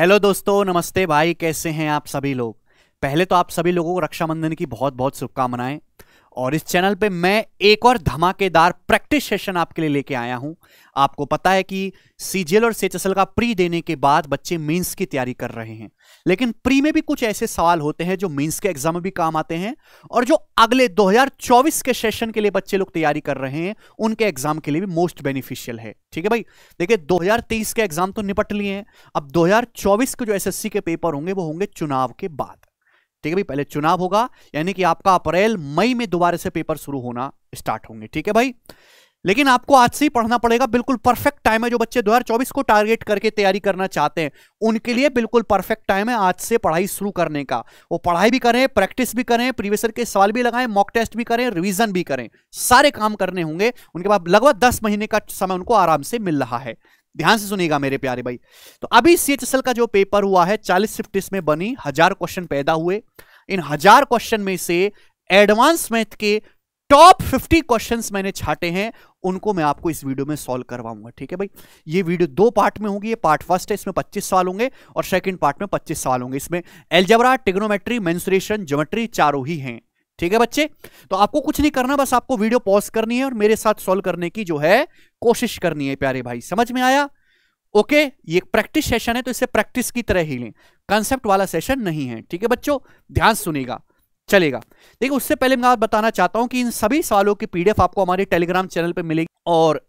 Hello दोस्तों नमस्ते भाई कैसे हैं आप सभी लोग पहले तो आप सभी लोगों को रक्षाबंधन की बहुत बहुत शुभकामनाएं और इस चैनल पे मैं एक और धमाकेदार प्रैक्टिस सेशन आपके लिए लेके आया हूं आपको पता है कि सीजीएल और सेचसल का प्री देने के बाद बच्चे मेंस की तैयारी कर रहे हैं लेकिन प्री में भी कुछ ऐसे सवाल होते हैं जो मेंस के एग्जाम में भी काम आते हैं और जो अगले 2024 के सेशन के लिए बच्चे लोग तैयारी कर रहे हैं उनके एग्जाम के लिए भी मोस्ट बेनिफिशियल है ठीक है भाई देखिए दो के एग्जाम तो निपट लिए हैं अब दो के जो एस के पेपर होंगे वो होंगे चुनाव के बाद ठीक है भाई पहले चुनाव होगा यानी कि आपका अप्रैल मई में दोबारा से पेपर शुरू होना स्टार्ट होंगे ठीक है भाई लेकिन आपको आज से ही पढ़ना पड़ेगा बिल्कुल परफेक्ट टाइम है जो बच्चे 2024 को टारगेट करके तैयारी करना चाहते हैं उनके लिए बिल्कुल परफेक्ट टाइम है आज से पढ़ाई शुरू करने का वो पढ़ाई भी करें प्रैक्टिस भी करें प्रीवियसर के सवाल भी लगाएं मॉक टेस्ट भी करें रिविजन भी करें सारे काम करने होंगे उनके बाद लगभग दस महीने का समय उनको आराम से मिल रहा है ध्यान से सुनिएगा मेरे प्यारे भाई तो अभी सी का जो पेपर हुआ है चालीस शिफ्ट में बनी हजार क्वेश्चन पैदा हुए इन हजार क्वेश्चन में से एडवांस मैथ के टॉप 50 क्वेश्चंस मैंने छाटे हैं उनको मैं आपको इस वीडियो में सॉल्व करवाऊंगा ठीक है भाई ये वीडियो दो पार्ट में होगी ये पार्ट फर्स्ट है इसमें 25 सवाल होंगे और सेकंड पार्ट में 25 सवाल होंगे इसमें एल्जबरा टिग्नोमेट्री मेंसुरेशन ज्योमेट्री चारों ही हैं ठीक है बच्चे तो आपको कुछ नहीं करना बस आपको वीडियो पॉज करनी है और मेरे साथ सॉल्व करने की जो है कोशिश करनी है प्यारे भाई समझ में आया ओके ये प्रैक्टिस सेशन है तो इसे प्रैक्टिस की तरह ही लें कंसेप्ट वाला सेशन नहीं है ठीक है बच्चों ध्यान सुनेगा चलेगा देखिए उससे पहले मैं आप बताना चाहता हूं कि इन सभी सवालों की पीडीएफ आपको हमारे टेलीग्राम चैनल पे मिलेगी और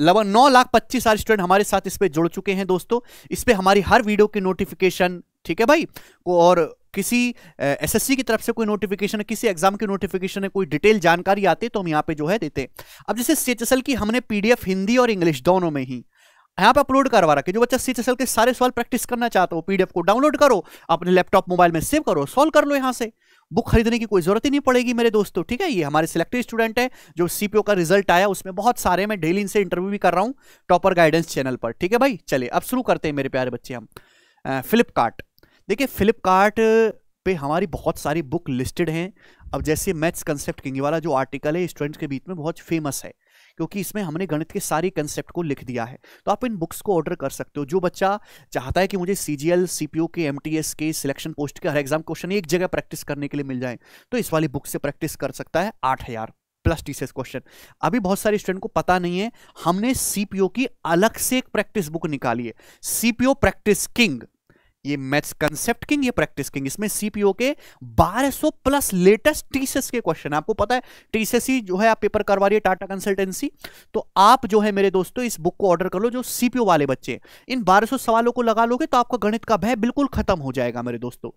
लगभग नौ लाख पच्चीस हजार स्टूडेंट हमारे साथ इस पर जुड़ चुके हैं दोस्तों इस पर हमारी हर वीडियो की नोटिफिकेशन ठीक है भाई और किसी एस सी की तरफ से कोई नोटिफिकेशन है किसी एग्जाम की नोटिफिकेशन है कोई डिटेल जानकारी आती है तो हम यहाँ पे जो है देते अब जैसे सी की हमने पीडीएफ हिंदी और इंग्लिश दोनों में ही यहाँ पे अपलोड करवा रहा है जो बच्चा सी के सारे सवाल प्रैक्टिस करना चाहता हो पीडीएफ को डाउनलोड करो अपने लैपटॉप मोबाइल में सेव करो सॉल्व कर लो यहाँ से बुक खरीदने की कोई जरूरत ही नहीं पड़ेगी मेरे दोस्तों ठीक है ये हमारे सिलेक्टेड स्टूडेंट है जो सीपीओ का रिजल्ट आया उसमें बहुत सारे मैं डेली इनसे इंटरव्यू भी कर रहा हूँ टॉपर गाइडेंस चैनल पर ठीक है भाई चले अब शुरू करते हैं मेरे प्यारे बच्चे हम फ्लिपकार्ट देखिए फ्लिपकार्ट पे हमारी बहुत सारी बुक लिस्टेड हैं अब जैसे मैथ्स कंसेप्ट किंग वाला जो आर्टिकल है स्टूडेंट्स के बीच में बहुत फेमस है क्योंकि इसमें हमने गणित के सारे कंसेप्ट को लिख दिया है तो आप इन बुक्स को ऑर्डर कर सकते हो जो बच्चा चाहता है कि मुझे सी G L C P O के एम टी एस के सिलेक्शन पोस्ट के हर एग्जाम क्वेश्चन एक जगह प्रैक्टिस करने के लिए मिल जाए तो इस वाली बुक से प्रैक्टिस कर सकता है आठ हज़ार प्लस टीसीएस क्वेश्चन अभी बहुत सारे स्टूडेंट को पता नहीं है हमने सीपीओ की अलग से एक प्रैक्टिस बुक निकाली है सीपीओ प्रैक्टिस किंग ये मैथ्स कंसेप्ट किंग ये प्रैक्टिस किंग इसमें सीपीओ के 1200 प्लस लेटेस्ट टीसीएस के क्वेश्चन आपको पता है टीसीएस जो है आप पेपर करवा रही है टाटा कंसल्टेंसी तो आप जो है मेरे दोस्तों इस बुक को ऑर्डर कर लो जो सीपीओ वाले बच्चे इन 1200 सवालों को लगा लोगे तो आपका गणित का भय बिल्कुल खत्म हो जाएगा मेरे दोस्तों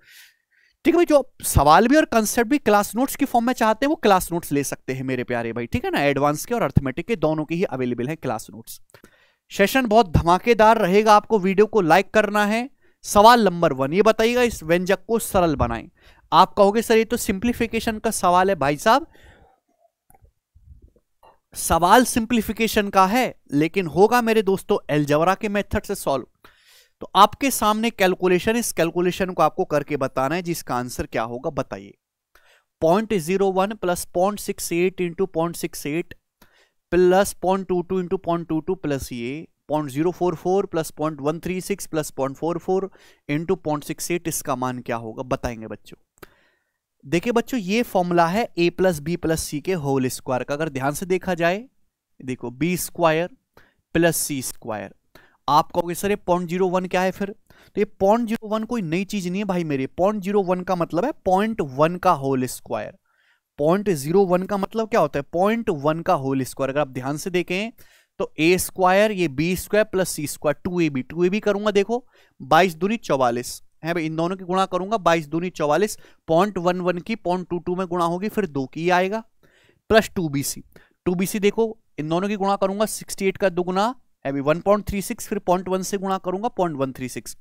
ठीक है भाई जो सवाल भी और कंसेप्ट भी क्लास नोट्स की फॉर्म में चाहते हैं वो क्लास नोट्स ले सकते हैं मेरे प्यारे भाई ठीक है ना एडवांस के और अर्थमेटिक के दोनों के ही अवेलेबल है क्लास नोट्स सेशन बहुत धमाकेदार रहेगा आपको वीडियो को लाइक करना है सवाल नंबर वन ये बताइएगा इस व्यंजक को सरल बनाएं आप कहोगे सर ये तो सिंप्लीफिकेशन का सवाल है भाई साहब सवाल सिंप्लीफिकेशन का है लेकिन होगा मेरे दोस्तों एल्जबरा के मेथड से सॉल्व तो आपके सामने कैलकुलेशन इस कैलकुलेशन को आपको करके बताना है जिसका आंसर क्या होगा बताइए point zero one plus point six eight into point six eight plus point two two into point two two plus ये point zero four four plus point one three six plus point four four into point six eight इसका मान क्या होगा बताएंगे बच्चों देखिए बच्चों ये फॉर्मूला है A plus B plus C के होल स्क्वायर का अगर ध्यान से देखा जाए देखो बी स्क्वायर प्लस सी स्क्वायर आप कहोगे सर ये पॉइंट जीरो वन क्या है फिर तो ये पॉइंट जीरो वन कोई नई चीज नहीं है भाई मेरे पॉइंट जीरो वन का मतलब है पॉइंट वन का whole square point zero one का मतलब क्या होता है पॉइंट वन का होल स्क्वायर अगर आप ध्यान से देखें तो ए स्क्वायर ये बी स्क्वायर प्लस सी स्क्वायर टू ए बी टू ए बी करूंगा देखो बाईस दूनी चौवालीस है भाई इन दोनों की गुणा करूंगा बाईस दूनी चौवालीस पॉइंट वन वन की पॉइंट टू टू में गुणा होगी फिर दो की आएगा plus two B C two B C देखो इन दोनों की गुणा करूंगा सिक्सटी एट का दुगुना है भाई वन पॉइंट थ्री सिक्स फिर पॉइंट वन से गुणा करूंगा point one three six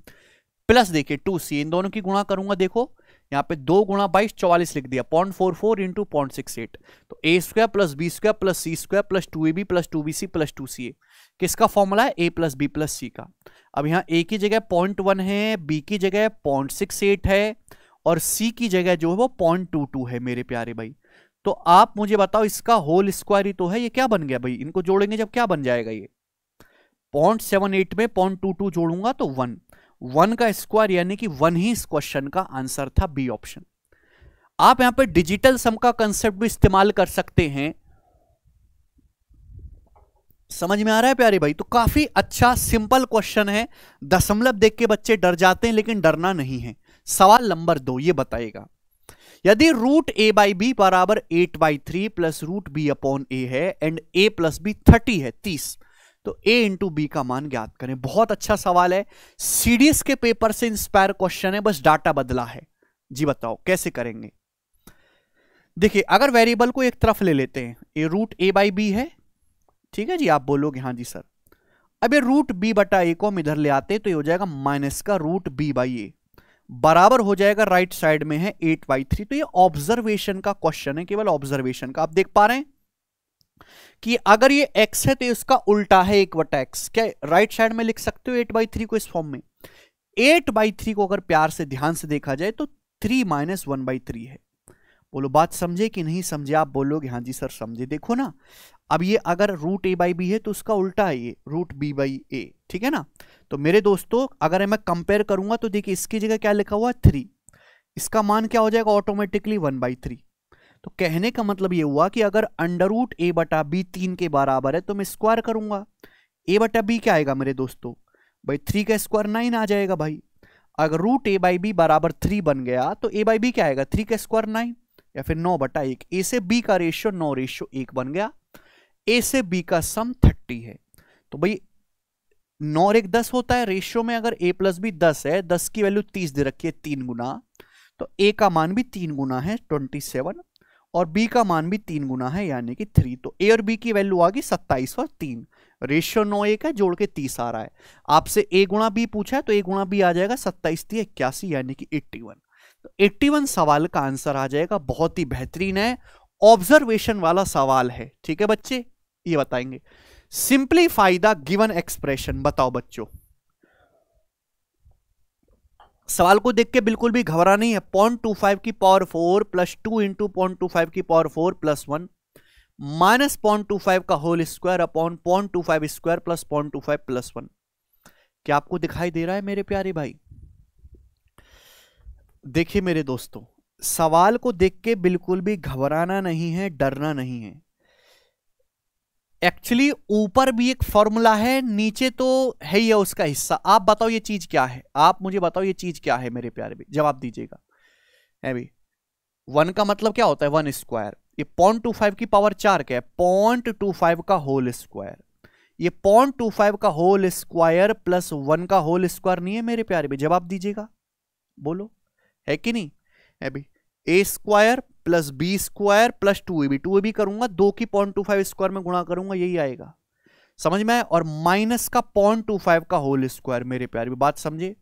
plus देखिए टू सी इन दोनों की गुणा करूंगा देखो यहाँ पे दो गुणा बाईस चौवालीस लिख दिया point four four into point six eight तो A square plus B square plus C square plus two A B plus two B C plus two C A किसका फॉर्मूला है ए प्लस बी प्लस सी का अब यहाँ ए की जगह point one है B की जगह पॉइंट सिक्स एट है और सी की जगह जो है वो पॉइंट टू टू है मेरे प्यारे भाई तो आप मुझे बताओ इसका होल स्क्वायर ही तो है ये क्या बन गया भाई इनको जोड़ेंगे जब क्या बन जाएगा ये पॉइंट सेवन एट में पॉइंट टू टू जोड़ूंगा तो वन वन का स्क्वायर यानी कि वन ही इस क्वेश्चन का आंसर था बी ऑप्शन आप यहां पर डिजिटल सम का कंसेप्ट भी इस्तेमाल कर सकते हैं समझ में आ रहा है प्यारे भाई तो काफी अच्छा सिंपल क्वेश्चन है दशमलव देख के बच्चे डर जाते हैं लेकिन डरना नहीं है सवाल नंबर दो ये बताएगा यदि रूट ए बाई बी बराबर eight by three plus root B upon A है and A plus B thirty है तीस तो ए इंटू बी का मान ज्ञात करें बहुत अच्छा सवाल है सीडीएस के पेपर से इंस्पायर क्वेश्चन है बस डाटा बदला है जी बताओ कैसे करेंगे देखिए अगर वेरिएबल को एक तरफ ले लेते हैं A root A by B है ठीक है जी आप बोलोगे हाँ जी सर अब ये रूट बी बटा ए को हम इधर ले आते तो ये हो जाएगा माइनस का रूट बी बाई ए बराबर हो जाएगा राइट साइड में है एट बाई थ्री तो ये ऑब्जर्वेशन का क्वेश्चन है केवल ऑब्जर्वेशन का आप देख पा रहे हैं कि अगर ये x है तो इसका उल्टा है एक वटा एक्स क्या राइट साइड में लिख सकते हो एट बाई थ्री को इस फॉर्म में एट बाई थ्री को अगर प्यार से ध्यान से देखा जाए तो three minus one by three है बोलो बात समझे कि नहीं समझे आप बोलोगे हाँ जी सर समझे देखो ना अब ये अगर रूट ए बाई बी है तो उसका उल्टा है ये रूट बी बाई ए ठीक है ना तो मेरे दोस्तों अगर मैं कंपेयर करूंगा तो देखिए इसकी जगह क्या लिखा हुआ है थ्री इसका मान क्या हो जाएगा ऑटोमेटिकली वन बाई थ्री तो कहने का मतलब ये हुआ कि अगर अंडर रूट ए बटा बी तीन के बराबर है तो मैं स्क्वायर करूंगा ए बटा बी क्या आएगा मेरे दोस्तों भाई थ्री का स्क्वायर नाइन आ जाएगा भाई अगर रूट ए बाई बी बराबर थ्री बन गया तो ए बाई बी क्या आएगा थ्री का स्क्वायर नाइन या फिर नौ बटा एक ए से बी का रेशियो नौ रेशियो एक बन गया ए से बी का सम थर्टी है तो भाई नौ एक दस होता है रेशियो में अगर ए प्लस बी दस है दस की वैल्यू तीस दे रखी है तीन गुना तो ए का मान भी तीन गुना है ट्वेंटी सेवन और बी का मान भी तीन गुना है यानी कि थ्री तो ए और बी की वैल्यू आ गई सत्ताईस और तीन रेशियो नौ एक है जोड़ के तीस आ रहा है आपसे ए गुणा बी पूछा है तो ए गुणा बी आ जाएगा सत्ताईस ती इक्यासी यानी कि एट्टी वन तो एट्टी वन सवाल का आंसर आ जाएगा बहुत ही बेहतरीन है ऑब्जर्वेशन वाला सवाल है ठीक है बच्चे ये बताएंगे सिंपलीफाई द गिवन एक्सप्रेशन बताओ बच्चों सवाल को देख के बिल्कुल भी घबरा नहीं है पॉइंट टू फाइव की power four plus two into point two five की power four plus one minus point two five का whole square upon point two five square plus point two five plus one क्या आपको दिखाई दे रहा है मेरे प्यारे भाई देखिए मेरे दोस्तों सवाल को देख के बिल्कुल भी घबराना नहीं है डरना नहीं है एक्चुअली ऊपर भी एक फॉर्मूला है नीचे तो है ही है उसका हिस्सा आप बताओ ये चीज क्या है आप मुझे बताओ ये चीज क्या है मेरे प्यारे भी जवाब दीजिएगा है भी वन का मतलब क्या होता है वन स्क्वायर ये पॉइंट टू फाइव की पावर चार क्या है पॉइंट टू फाइव का होल स्क्वायर ये पॉइंट टू फाइव का होल स्क्वायर प्लस वन का होल स्क्वायर नहीं है मेरे प्यारे भी जवाब दीजिएगा बोलो है कि नहीं है भी A square plus B square plus two A B two A B करूंगा दो की पॉइंट टू फाइव स्क्वायर में गुणा करूंगा यही आएगा समझ में आए और माइनस का पॉइंट टू फाइव का होल स्क्वायर मेरे प्यार बात समझे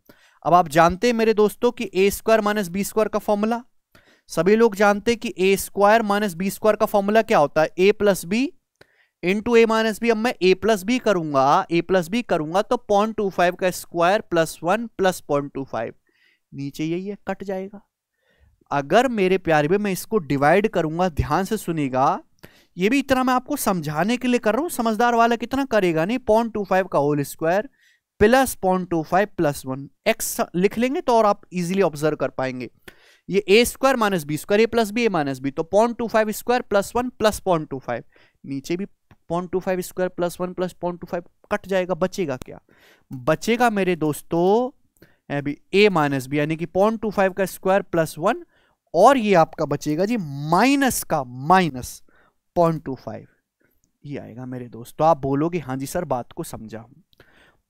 अब आप जानते हैं मेरे दोस्तों कि ए स्क्वायर माइनस बी स्क्वायर का फॉर्मूला सभी लोग जानते हैं कि ए स्क्वायर माइनस बी स्क्वायर का फॉर्मूला क्या होता है A plus B into A minus B अब मैं ए प्लस बी करूंगा ए प्लस बी करूंगा तो पॉइंट टू फाइव का square plus one plus point two five नीचे यही है कट जाएगा अगर मेरे प्यारे में मैं इसको डिवाइड करूंगा ध्यान से सुनेगा ये भी इतना मैं आपको समझाने के लिए कर रहा हूँ समझदार वाला कितना करेगा नहीं पॉइंट टू फाइव का whole square plus point two five plus one X लिख लेंगे तो और आप इजीली ऑब्जर्व कर पाएंगे ये A square minus B square A plus B A minus B तो point two five square plus one plus point two five नीचे भी point two five square plus one plus point two five cut जाएगा बचेगा क्या बचेगा मेरे दोस्तों अभी ए माइनस बी यानी कि पॉइंट टू फाइव का स्क्वायर प्लस वन और ये आपका बचेगा जी माइनस का माइनस पॉइंट टू फाइव ये आएगा मेरे दोस्त तो आप बोलोगे हाँ जी सर बात को समझा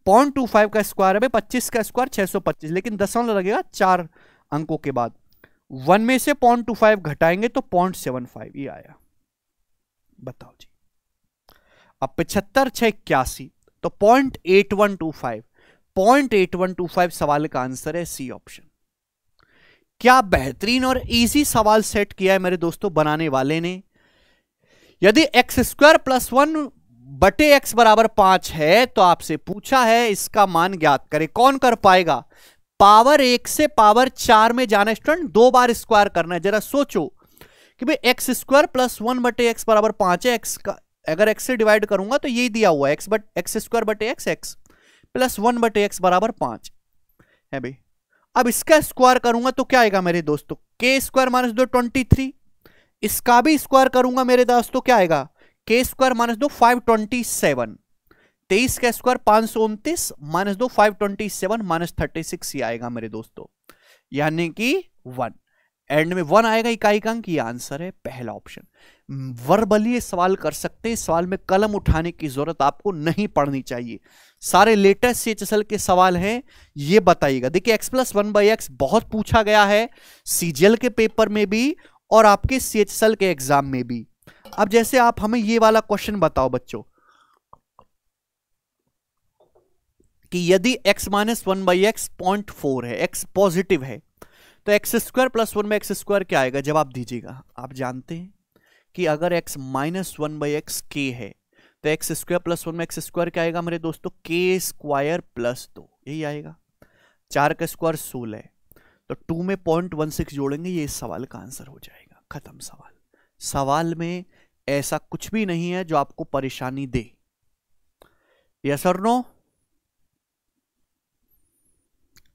पॉइंट टू फाइव का स्क्वायर है पच्चीस का स्क्वायर छह सौ पच्चीस लेकिन दसमलव लगेगा चार अंकों के बाद वन में से पॉइंट टू फाइव घटाएंगे तो पॉइंट सेवन फाइव ये आया बताओ जी अब पिछहत्तर छह इक्यासी तो point eight one two five point eight one two five सवाल का आंसर है सी ऑप्शन क्या बेहतरीन और इजी सवाल सेट किया है मेरे दोस्तों बनाने वाले ने यदि एक्स स्क्वायर प्लस वन बटे एक्स बराबर पांच है तो आपसे पूछा है इसका मान ज्ञात करें कौन कर पाएगा पावर एक से पावर चार में जाना स्टूडेंट दो बार स्क्वायर करना है जरा सोचो कि भाई एक्स स्क्वायर प्लस वन बटे एक्स बराबर पांच है एक्स का अगर एक्स से डिवाइड करूंगा तो यही दिया हुआ है एक्स बट एक्स स्क्वायर बटे एक्स एक्स प्लस वन बटे एक्स बराबर पांच है भाई अब इसका स्क्वायर करूंगा तो क्या आएगा मेरे दोस्तों के स्क्वायर माइनस दो ट्वेंटी थ्री इसका भी स्क्वायर करूंगा मेरे दोस्तों तो क्या आएगा के स्क्वायर माइनस दो फाइव ट्वेंटी सेवन तेईस का स्क्वायर पांच सौ उनतीस माइनस दो five twenty seven minus thirty six ही आएगा मेरे दोस्तों यानी कि वन एंड में वन आएगा इकाई का अंक ये आंसर है पहला ऑप्शन वर्बली सवाल कर सकते हैं सवाल में कलम उठाने की जरूरत आपको नहीं पड़नी चाहिए सारे latest C H S L के सवाल हैं ये बताइएगा देखिए X plus one by X बहुत पूछा गया है सीजीएल के पेपर में भी और आपके सी एच एस एल के एग्जाम में भी अब जैसे आप हमें ये वाला क्वेश्चन बताओ बच्चों कि यदि x minus one by X point four है x पॉजिटिव है तो x square plus one by X square क्या आएगा जवाब दीजिएगा आप जानते हैं कि अगर x minus one by x के है तो एक्स स्क्वायर प्लस वन में एक्स स्क्वायर क्या आएगा मेरे दोस्तों के स्क्वायर प्लस दो यही आएगा चार का स्क्वायर सोलह तो टू में पॉइंट वन सिक्स जोड़ेंगे ये सवाल का आंसर हो जाएगा खत्म सवाल सवाल में ऐसा कुछ भी नहीं है जो आपको परेशानी दे यस और नो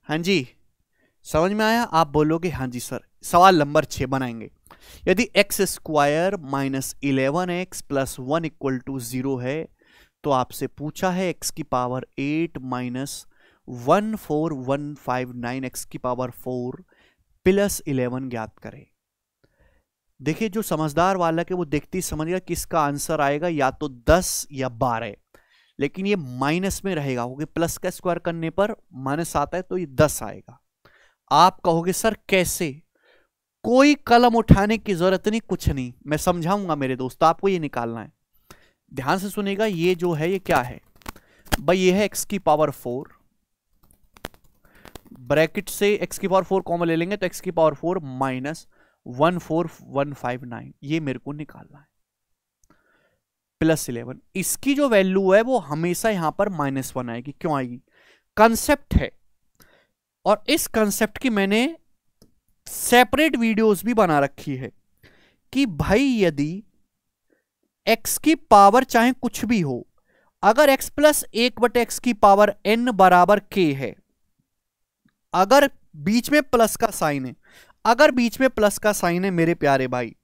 हाँ जी समझ में आया आप बोलोगे हाँ जी सर सवाल नंबर छः बनाएंगे यदि x square minus eleven X plus one equal to zero है तो आपसे पूछा है एक्स की power eight minus one four one five nine X की पावर फोर प्लस इलेवन ज्ञात करें देखिए जो समझदार वालक है वो देखती समझ समझेगा किसका आंसर आएगा या तो दस या बारह लेकिन ये माइनस में रहेगा क्योंकि प्लस का स्क्वायर करने पर माइनस आता है तो ये दस आएगा आप कहोगे सर कैसे कोई कलम उठाने की जरूरत नहीं कुछ नहीं मैं समझाऊंगा मेरे दोस्त तो आपको ये निकालना है ध्यान से सुनेगा ये जो है ये क्या है भाई ये है एक्स की पावर फोर ब्रैकेट से एक्स की पावर फोर कॉमन ले लेंगे तो एक्स की power four minus one four one five nine ये मेरे को निकालना है प्लस इलेवन इसकी जो वैल्यू है वो हमेशा यहां पर माइनस वन आएगी क्यों आएगी कंसेप्ट है और इस कंसेप्ट की मैंने सेपरेट वीडियोस भी बना रखी है कि भाई यदि x की पावर चाहे कुछ भी हो अगर x प्लस एक बट एक्स की पावर n बराबर k है अगर बीच में प्लस का साइन है अगर बीच में प्लस का साइन है मेरे प्यारे भाई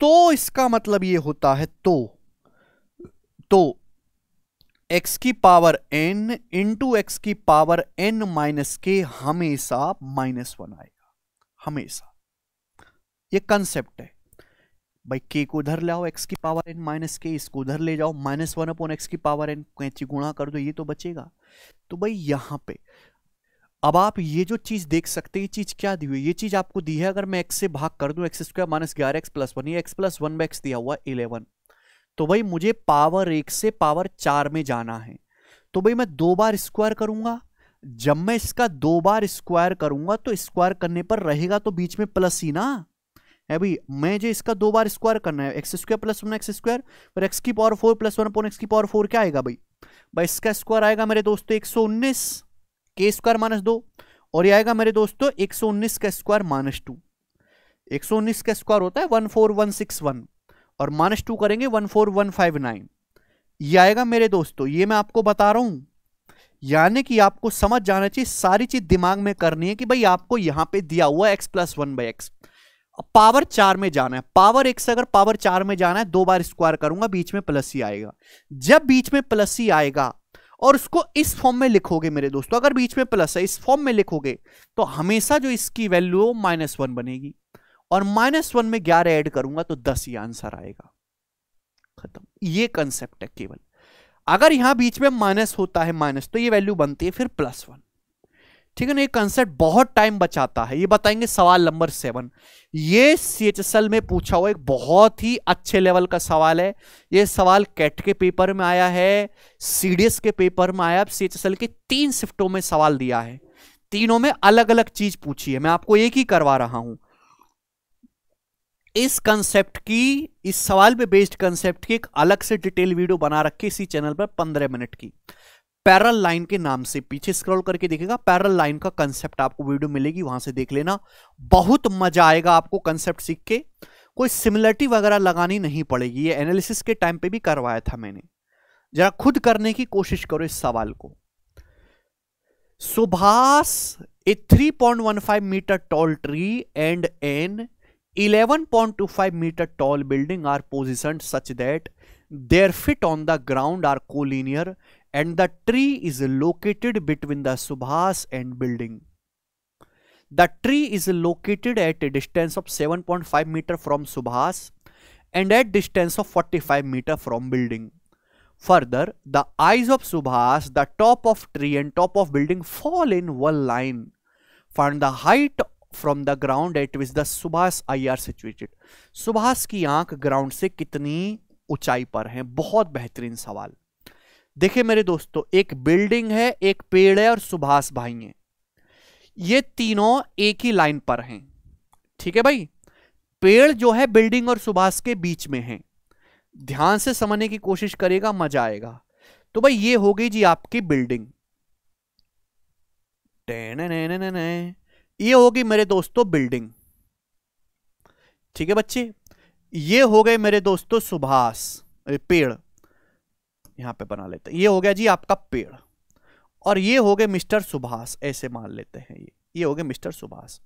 तो इसका मतलब ये होता है तो तो x की पावर n इंटू एक्स की पावर n माइनस के हमेशा माइनस वन आएगा हमेशा ये कंसेप्ट है भाई के को उधर ले आओ एक्स की पावर एन माइनस के इसको उधर ले जाओ माइनस वन अपॉन एक्स की पावर एन कैंची गुणा कर दो ये तो बचेगा तो भाई यहाँ पे अब आप ये जो चीज़ देख सकते हैं ये चीज़ क्या दी हुई ये चीज़ आपको दी है अगर मैं एक्स से भाग कर दूं एक्स स्क्वायर माइनस ग्यारह एक्स प्लस वन ये एक्स प्लस वन एक्स दिया हुआ इलेवन तो भाई मुझे पावर एक से पावर चार में जाना है तो भाई मैं दो बार स्क्वायर करूंगा जब मैं इसका दो बार स्क्वायर करूंगा तो स्क्वायर करने पर रहेगा तो बीच में प्लस ही ना है भाई मैं जो इसका दो बार स्क्वायर करना है x square plus one X square पर एक्स की power four plus one upon x की पावर फोर क्या आएगा भाई भाई इसका स्क्वायर आएगा मेरे दोस्तों एक सौ उन्नीस के स्क्वायर माइनस दो और ये आएगा मेरे दोस्तों एक सौ उन्नीस का स्क्वायर माइनस टू एक सौ उन्नीस का स्क्वायर होता है one four one six one और माइनस टू करेंगे one four one five nine ये आएगा मेरे दोस्तों ये मैं आपको बता रहा हूँ यानी कि आपको समझ जाना चाहिए सारी चीज दिमाग में करनी है कि भाई आपको यहां पे दिया हुआ X plus one by X power चार में जाना है पावर एक से अगर पावर चार में जाना है दो बार स्क्वायर करूंगा बीच में प्लस ही आएगा जब बीच में प्लस ही आएगा और उसको इस फॉर्म में लिखोगे मेरे दोस्तों अगर बीच में प्लस है इस फॉर्म में लिखोगे तो हमेशा जो इसकी वैल्यू हो माइनस वन बनेगी और माइनस वन में ग्यारह ऐड करूंगा तो दस ही आंसर आएगा खत्म ये कंसेप्ट है केवल अगर यहाँ बीच में माइनस होता है माइनस तो ये वैल्यू बनती है फिर प्लस वन ठीक है ना ये कंसेप्ट बहुत टाइम बचाता है ये बताएंगे सवाल नंबर सेवन ये सी में पूछा हुआ एक बहुत ही अच्छे लेवल का सवाल है ये सवाल कैट के पेपर में आया है सीडीएस के पेपर में आया सी एच के तीन शिफ्टों में सवाल दिया है तीनों में अलग अलग चीज पूछी है मैं आपको एक ही करवा रहा हूं इस कंसेप्ट की इस सवाल पे बेस्ड कंसेप्ट की एक अलग से डिटेल वीडियो बना रखी इसी चैनल पर पंद्रह मिनट की पैरल लाइन के नाम से पीछे स्क्रॉल करके देखेगा पैरल लाइन का कंसेप्ट आपको वीडियो मिलेगी वहां से देख लेना बहुत मजा आएगा आपको कंसेप्ट सीख के कोई सिमिलरिटी वगैरह लगानी नहीं पड़ेगी ये एनालिसिस के टाइम पे भी करवाया था मैंने जरा खुद करने की कोशिश करो इस सवाल को Subhash a 3.15 metre tall tree and an 11.25 meter tall building are positioned such that their feet on the ground are collinear and the tree is located between the subhas and building. The tree is located at a distance of 7.5 meter from subhas and at distance of 45 meter from building. Further, the eyes of Subhas, the top of tree and top of building fall in one line. Find the height from the ground at which the Subhash eye are situated Subhash की आंख ground से कितनी ऊंचाई पर है बहुत बेहतरीन सवाल देखिए मेरे दोस्तों एक बिल्डिंग है एक पेड़ है और सुभाष भाई है ये तीनों एक ही लाइन पर हैं ठीक है भाई पेड़ जो है बिल्डिंग और सुभाष के बीच में है ध्यान से समझने की कोशिश करेगा मजा आएगा तो भाई ये हो गई जी आपकी बिल्डिंग ये होगी मेरे दोस्तों बिल्डिंग ठीक है बच्चे ये हो गए मेरे दोस्तों सुभाष पेड़ यहां पे बना लेते हैं ये हो गया जी आपका पेड़ और ये हो गए मिस्टर सुभाष ऐसे मान लेते हैं ये ये हो गए मिस्टर सुभाष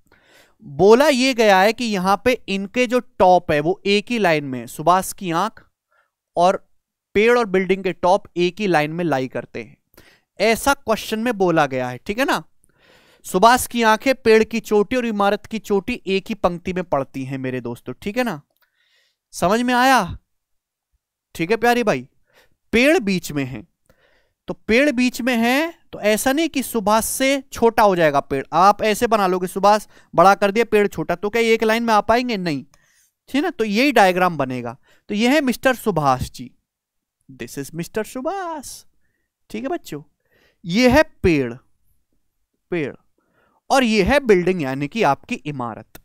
बोला ये गया है कि यहां पे इनके जो टॉप है वो एक ही लाइन में सुभाष की आंख और पेड़ और बिल्डिंग के टॉप एक ही लाइन में लाई करते हैं ऐसा क्वेश्चन में बोला गया है ठीक है ना सुभाष की आंखें पेड़ की चोटी और इमारत की चोटी एक ही पंक्ति में पड़ती हैं मेरे दोस्तों ठीक है ना समझ में आया ठीक है प्यारे भाई पेड़ बीच में है तो पेड़ बीच में है तो ऐसा नहीं कि सुभाष से छोटा हो जाएगा पेड़ आप ऐसे बना लोगे सुभाष बड़ा कर दिया पेड़ छोटा तो क्या एक लाइन में आ पाएंगे नहीं ठीक ना तो यही डायग्राम बनेगा तो यह है mister Subhash ji this is mister Subhash ठीक है बच्चों ये है पेड़ पेड़ और ये है बिल्डिंग यानी कि आपकी इमारत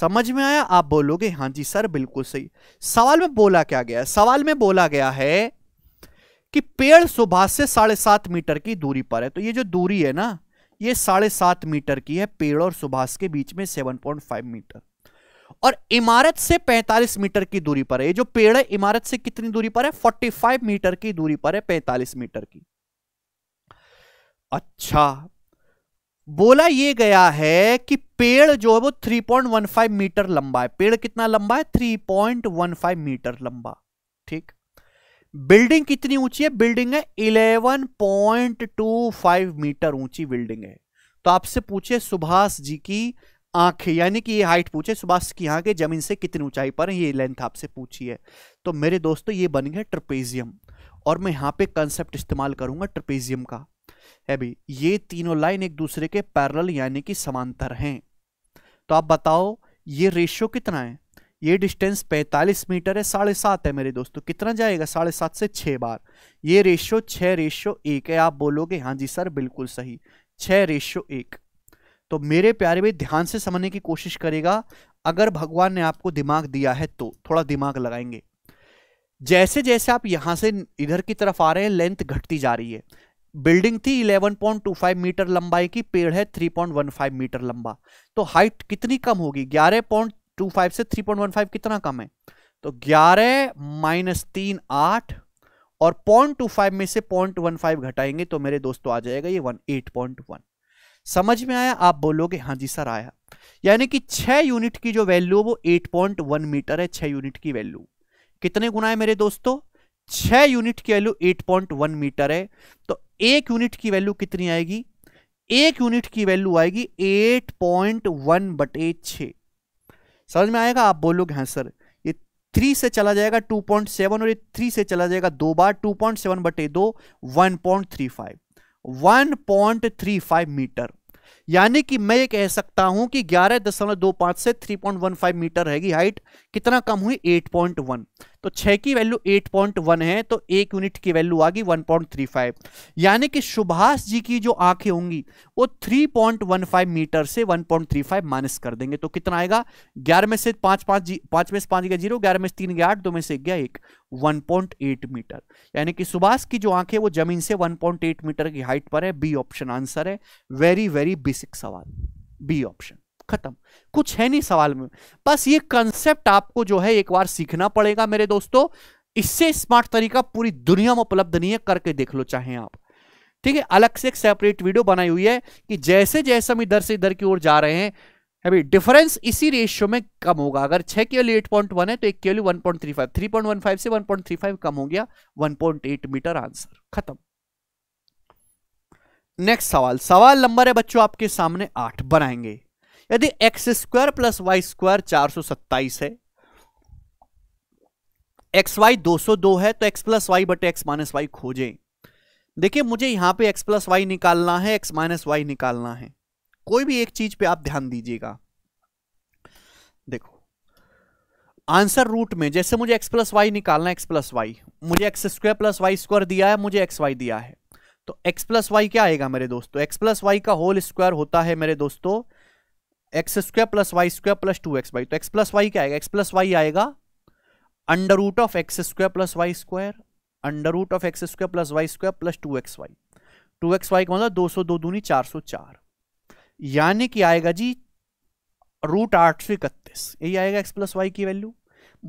समझ में आया आप बोलोगे हाँ जी सर बिल्कुल सही सवाल में बोला क्या गया सवाल में बोला गया है कि पेड़ सुबह से साढ़े सात मीटर की दूरी पर है तो ये जो दूरी है ना ये साढ़े सात मीटर की है पेड़ और सुभाष के बीच में सेवन पॉइंट फाइव मीटर और इमारत से पैंतालीस मीटर की दूरी पर है ये जो पेड़ है इमारत से कितनी दूरी पर है फोर्टी फाइव मीटर की दूरी पर है पैंतालीस मीटर की अच्छा बोला यह गया है कि पेड़ जो है वो 3.15 मीटर लंबा है पेड़ कितना लंबा है 3.15 मीटर लंबा ठीक बिल्डिंग कितनी ऊंची है बिल्डिंग है 11.25 मीटर ऊंची बिल्डिंग है तो आपसे पूछे सुभाष जी की आंखें यानी कि ये हाइट पूछे सुभाष की आंखें जमीन से कितनी ऊंचाई पर है ये लेंथ आपसे पूछी है तो मेरे दोस्तों ये बन गए ट्रपेजियम और मैं यहां पे कंसेप्ट इस्तेमाल करूंगा ट्रपेजियम का अभी ये तीनों लाइन एक दूसरे के पैरल यानी कि समांतर हैं तो आप बताओ ये रेशियो कितना है ये डिस्टेंस 45 मीटर है साढ़े सात है मेरे दोस्तों कितना जाएगा साढ़े सात से छः बार ये रेशियो छः रेशियो एक है आप बोलोगे हाँ जी सर बिल्कुल सही छः रेशियो एक तो मेरे प्यारे भाई ध्यान से समझने की कोशिश करेगा अगर भगवान ने आपको दिमाग दिया है तो थोड़ा दिमाग लगाएंगे जैसे जैसे आप यहाँ से इधर की तरफ आ रहे हैं लेंथ घटती जा रही है बिल्डिंग थी 11.25 मीटर लंबाई की पेड़ है 3.15 मीटर लंबा तो हाइट कितनी कम होगी 11.25 से 3.15 कितना कम है तो 11 माइनस तीन आठ और 0.25 में से 0.15 घटाएंगे तो मेरे दोस्तों आ जाएगा ये वन समझ में आया आप बोलोगे हाँ जी सर आया यानी कि 6 यूनिट की जो वैल्यू है वो 8.1 मीटर है छः यूनिट की वैल्यू कितने गुना है मेरे दोस्तों छह यूनिट की वैल्यू 8.1 मीटर है तो एक यूनिट की वैल्यू कितनी आएगी एक यूनिट की वैल्यू आएगी 8.1 पॉइंट वन बटे छ समझ में आएगा आप बोलोगे हाँ सर ये थ्री से चला जाएगा 2.7 और ये थ्री से चला जाएगा दो बार 2.7 पॉइंट सेवन बटे दो one point three five one point three five metre यानी कि मैं ये कह सकता हूं कि ग्यारह दशमलव दो पांच से three point one five metre रहेगी हाइट कितना कम हुई एट पॉइंट वन तो छह की वैल्यू एट पॉइंट वन है तो एक यूनिट की वैल्यू आ गई वन पॉइंट थ्री फाइव यानी कि सुभाष जी की जो आंखें होंगी वो three point one five metre से one point three five minus कर देंगे तो कितना आएगा ग्यारह में से पांच पांच पांच में से पांच गया जीरो ग्यारह में से तीन गया आठ दो में से गया एक 1.8 मीटर यानी कि सुभाष की जो आंखें वो जमीन से 1.8 मीटर की हाइट पर है बी ऑप्शन आंसर है वेरी वेरी बेसिक सवाल बी ऑप्शन खत्म कुछ है नहीं सवाल में बस ये कंसेप्ट आपको जो है एक बार सीखना पड़ेगा मेरे दोस्तों इससे स्मार्ट तरीका पूरी दुनिया में उपलब्ध नहीं है करके देख लो चाहे आप ठीक है अलग से एक सेपरेट वीडियो बनाई हुई है कि जैसे जैसे हम इधर से इधर की ओर जा रहे हैं अभी डिफरेंस इसी रेशियो में कम होगा अगर छह के लिए एट पॉइंट वन है तो एक के लिए one point three five three point one five से वन पॉइंट थ्री फाइव कम हो गया one point eight metre answer खत्म नेक्स्ट सवाल सवाल नंबर है बच्चों आपके सामने आठ बनाएंगे यदि x square plus y square चार सौ सत्ताईस है एक्स वाई दो सौ दो है तो एक्स प्लस वाई बटे एक्स माइनस वाई खोजे देखिए मुझे यहां पे एक्स प्लस वाई निकालना है एक्स माइनस वाई निकालना है कोई भी एक चीज पे आप ध्यान दीजिएगा देखो आंसर रूट में जैसे मुझे एक्स प्लस वाई निकालना है एक्स प्लस वाई मुझे x square plus y square दिया है मुझे एक्स वाई दिया है तो x प्लस वाई क्या आएगा मेरे दोस्तों x प्लस वाई का होल स्क्वायर होता है मेरे दोस्तों x square plus y square plus two x y तो एक्स प्लस वाई क्या आएगा एक्स प्लस वाई आएगा under root of x square plus y square under root of x square plus y square plus two x y two x y का मतलब दो सौ दो दूनी चार सौ चार यानी कि आएगा जी रूट आठ सौ इकतीस यही आएगा एक्स प्लस वाई की वैल्यू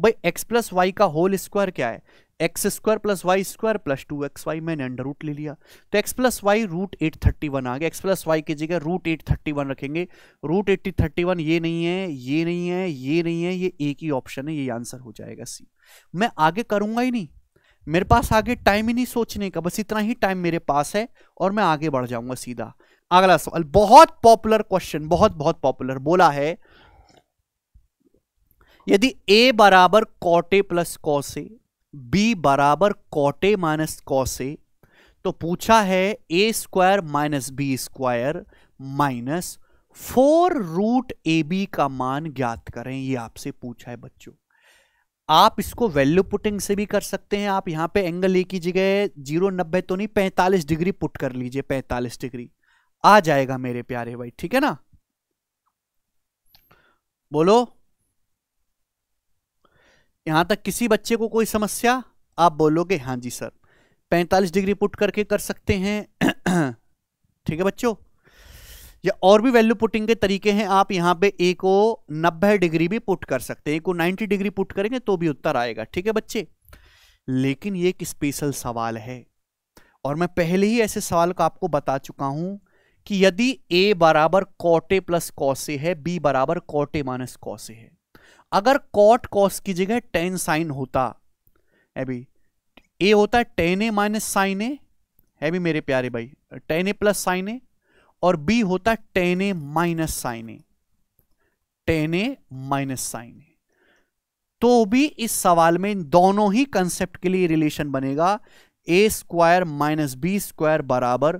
भाई एक्स प्लस वाई का होल स्क्वायर क्या है x square plus y square plus two x y मैंने अंडर रूट ले लिया तो x plus y root eight thirty one आ गया एक्स प्लस वाई की जगह रूट एट थर्टी वन रखेंगे रूट एट्टी थर्टी वन ये नहीं है ये नहीं है ये नहीं है ये एक ही ऑप्शन है ये आंसर हो जाएगा सी मैं आगे करूंगा ही नहीं मेरे पास आगे टाइम ही नहीं सोचने का बस इतना ही टाइम मेरे पास है और मैं आगे बढ़ जाऊंगा सीधा अगला सवाल बहुत पॉपुलर क्वेश्चन बहुत बहुत पॉपुलर बोला है यदि a बराबर कॉटे प्लस कॉसे बी बराबर कॉटे माइनस कॉसे तो पूछा है a square minus B square minus four root a b का मान ज्ञात करें ये आपसे पूछा है बच्चों आप इसको वैल्यू पुटिंग से भी कर सकते हैं आप यहां पे एंगल ले की जगह जीरो नब्बे तो नहीं पैंतालीस डिग्री पुट कर लीजिए पैंतालीस डिग्री आ जाएगा मेरे प्यारे भाई ठीक है ना बोलो यहां तक किसी बच्चे को कोई समस्या आप बोलोगे हाँ जी सर 45 डिग्री पुट करके कर सकते हैं ठीक है बच्चों या और भी वैल्यू पुटिंग के तरीके हैं आप यहाँ पे ए को 90 डिग्री भी पुट कर सकते हैं ए को 90 डिग्री पुट करेंगे तो भी उत्तर आएगा ठीक है बच्चे लेकिन ये एक स्पेशल सवाल है और मैं पहले ही ऐसे सवाल का आपको बता चुका हूं कि यदि ए बराबर कोटे प्लस कौसे है बी बराबर कोटे माइनस कौसे है अगर कॉट कॉस की जगह टेन साइन होता अभी ए होता है tan a minus sine a है भी मेरे प्यारे भाई tan a plus sine a और बी होता है tan a minus sine a tan a minus sine a तो भी इस सवाल में दोनों ही कंसेप्ट के लिए रिलेशन बनेगा a square minus B square बराबर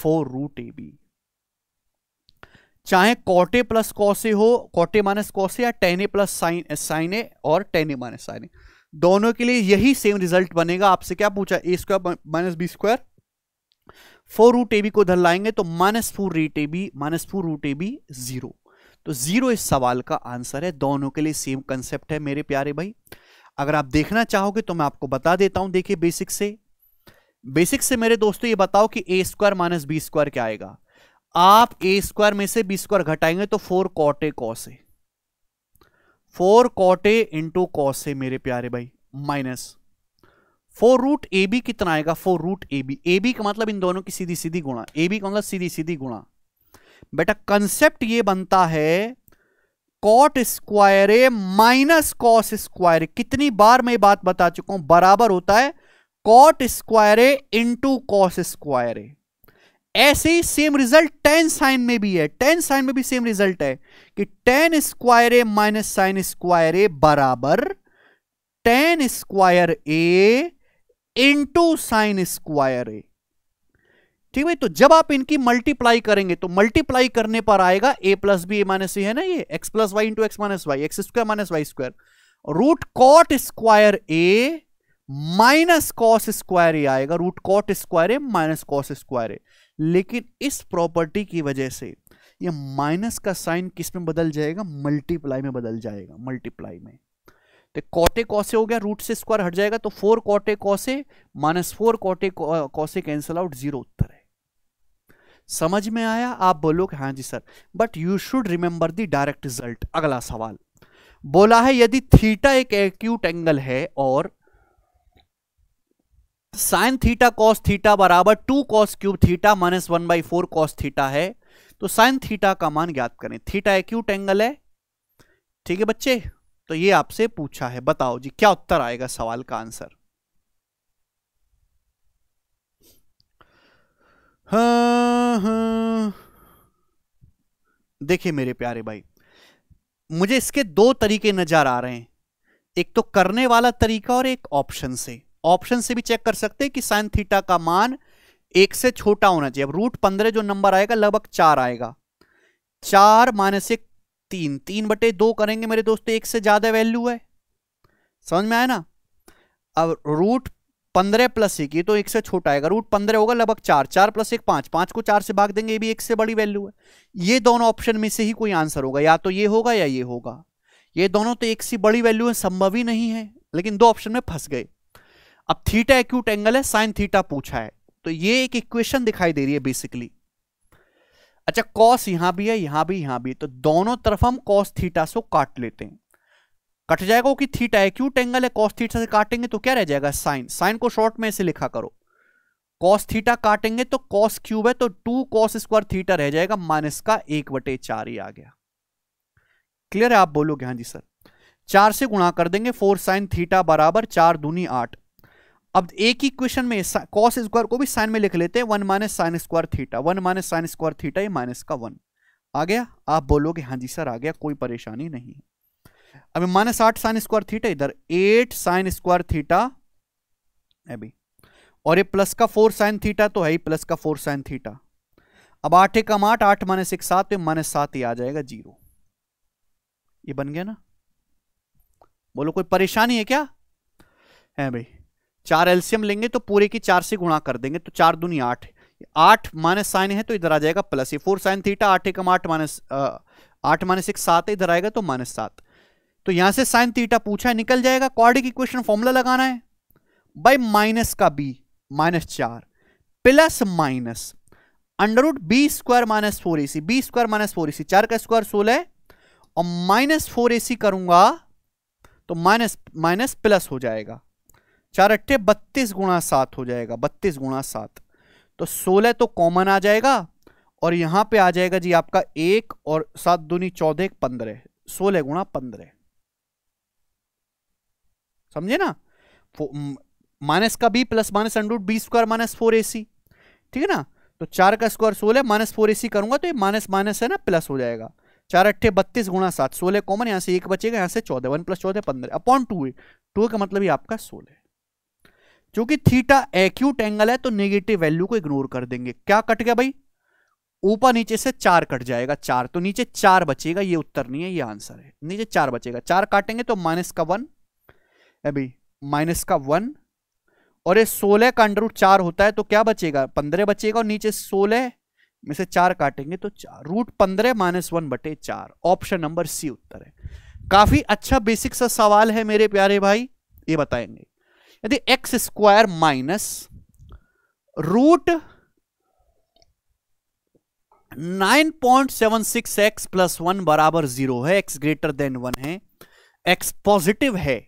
फोर रूट ए बी चाहे कॉटे प्लस कौसे हो कॉटे माइनस कौसे या tan a plus sine sine a और tan a minus sine a दोनों के लिए यही सेम रिजल्ट बनेगा आपसे क्या पूछा a square minus B square four root a b को धर लाएंगे तो minus four root a b minus four root a b zero तो जीरो इस सवाल का आंसर है दोनों के लिए सेम कंसेप्ट है मेरे प्यारे भाई अगर आप देखना चाहोगे तो मैं आपको बता देता हूं देखिए बेसिक से बेसिक से मेरे दोस्तों ये बताओ कि ए स्क्वायर माइनस बी स्क्वायर क्या आएगा आप ए स्क्वायर में से बी स्क्वायर घटाएंगे तो four cot a cos a four cot a into cos a मेरे प्यारे भाई minus four root a b कितना आएगा four root a b a b का मतलब इन दोनों की सीधी सीधी गुणा ए बी का मतलब सीधी सीधी गुणा बेटा कंसेप्ट ये बनता है cot square a minus cos square कितनी बार मैं बात बता चुका हूं बराबर होता है cot square a into cos square a ऐसे ही सेम रिजल्ट टेन साइन में भी है टेन साइन में भी सेम रिजल्ट है कि tan square a minus sine square a बराबर tan square a into sine square a ठीक भाई तो जब आप इनकी मल्टीप्लाई करेंगे तो मल्टीप्लाई करने पर आएगा a plus B A minus a है ना ये x plus y into x minus y x square minus y square root cot square a minus cos square a आएगा root cot square a minus cos square a लेकिन इस property की वजह से ये माइनस का साइन किस में बदल जाएगा मल्टीप्लाई में बदल जाएगा मल्टीप्लाई में तो कॉटे कौसे हो गया रूट से स्क्वायर हट जाएगा तो four cot a cos a minus four cot a cos a cancel out zero उत्तर है समझ में आया आप बोलो कि हाँ जी sir but you should remember the direct result अगला सवाल बोला है यदि थीटा एक एक्यूट एंगल है और साइन थीटा कॉस थीटा बराबर two cos cube theta minus one by four cos theta है तो साइन थीटा का मान ज्ञात करें थीटा एक्यूट एंगल है ठीक है बच्चे तो ये आपसे पूछा है बताओ जी क्या उत्तर आएगा सवाल का आंसर हाँ, हाँ। देखिए मेरे प्यारे भाई मुझे इसके दो तरीके नजर आ रहे हैं एक तो करने वाला तरीका और एक ऑप्शन से ऑप्शन से भी चेक कर सकते हैं कि साइन थीटा का मान एक से छोटा होना चाहिए अब रूट पंद्रह जो नंबर आएगा लगभग चार आएगा चार माइनस एक तीन तीन बटे दो करेंगे मेरे दोस्तों तो एक से ज़्यादा वैल्यू है समझ में आया ना अब रूट पंद्रह प्लस एक ये तो एक से छोटा आएगा रूट पंद्रह होगा लगभग चार चार प्लस एक पांच पांच को चार से भाग देंगे ये भी एक से बड़ी वैल्यू है ये दोनों ऑप्शन में से ही कोई आंसर होगा या तो ये होगा या ये होगा ये दोनों तो एक से बड़ी वैल्यू है संभव ही नहीं है लेकिन दो ऑप्शन में फंस गए अब थीटा एक्यूट एंगल है साइन थीटा पूछा है तो ये एक इक्वेशन दिखाई दे रही है बेसिकली अच्छा कॉस यहां भी है यहां भी यहां भी तो दोनों तरफ हम कॉस थीटा से काट लेते हैं कट जाएगा कि थीटा एक्यूट एंगल है कॉस थीटा से काटेंगे तो क्या रह जाएगा साइन साइन को शॉर्ट में ऐसे लिखा करो कॉस थीटा काटेंगे तो कॉस क्यूब है तो टू कॉस स्क्वायर थीटा रह जाएगा माइनस का एक बटे चार ही आ गया क्लियर है आप बोलोगे हाँ जी सर चार से गुणा कर देंगे फोर साइन थीटा बराबर चार दूनी आठ अब एक ही क्वेश्चन में कॉस स्क्वायर को भी साइन में लिख लेते हैं one minus sine square theta one minus sine square theta ये माइनस का वन आ गया आप बोलोगे हाँ जी सर आ गया कोई परेशानी नहीं है अभी माइनस आठ साइन स्क्वायर थीटा इधर एट साइन स्क्वायर थीटा अभी और ये प्लस का फोर साइन थीटा तो है ही प्लस का फोर साइन थीटा अब आठ एक कम आठ आठ माइनस एक सात माइनस तो सात ही आ जाएगा जीरो ये बन गया ना बोलो कोई परेशानी है क्या है भाई चार एल्सियम लेंगे तो पूरे की चार से गुणा कर देंगे तो चार दूनी आठ आठ माइनस साइन है तो इधर आ जाएगा प्लस फोर साइन थीटा आठ एकम आठ माइनस आठ माइनस एक सात है इधर आएगा तो माइनस सात तो यहां से साइन थीटा पूछा है निकल जाएगा क्वाड्रिक इक्वेशन फॉर्मूला लगाना है बाई माइनस का बी माइनस चार plus minus under root b square minus four a c b square minus four a c चार का स्क्वायर सोलह और माइनस फोर ए सी करूंगा तो माइनस माइनस प्लस हो जाएगा चार अट्ठे बत्तीस गुणा सात हो जाएगा बत्तीस गुणा सात तो सोलह तो कॉमन आ जाएगा और यहां पे आ जाएगा जी आपका एक और सात दूनी चौदह पंद्रह सोलह गुणा पंद्रह समझे ना माइनस का b plus minus under root b square minus four a c ठीक है ना तो चार का स्क्वायर सोलह माइनस फोर ए सी करूंगा तो ये माइनस माइनस है ना प्लस हो जाएगा चार अट्ठे बत्तीस गुणा सात सोलह कॉमन यहां से एक बचेगा यहां से चौदह वन प्लस चौदह पंद्रह अपॉन टू टू का मतलब आपका सोलह क्योंकि थीटा एक्यूट एंगल है तो नेगेटिव वैल्यू को इग्नोर कर देंगे क्या कट गया भाई ऊपर नीचे से चार कट जाएगा चार तो नीचे चार बचेगा ये उत्तर नहीं है ये आंसर है नीचे चार बचेगा चार काटेंगे तो माइनस का वन अभी माइनस का वन और ये सोलह का अंडर रूट चार होता है तो क्या बचेगा पंद्रह बचेगा और नीचे सोलह में से चार काटेंगे तो चार रूट पंद्रह माइनस वन बटे चार ऑप्शन नंबर सी उत्तर है काफी अच्छा बेसिक सा सवाल है मेरे प्यारे भाई ये बताएंगे यदि x square minus root nine point seven six x plus one बराबर जीरो है एक्स ग्रेटर देन वन है एक्स पॉजिटिव है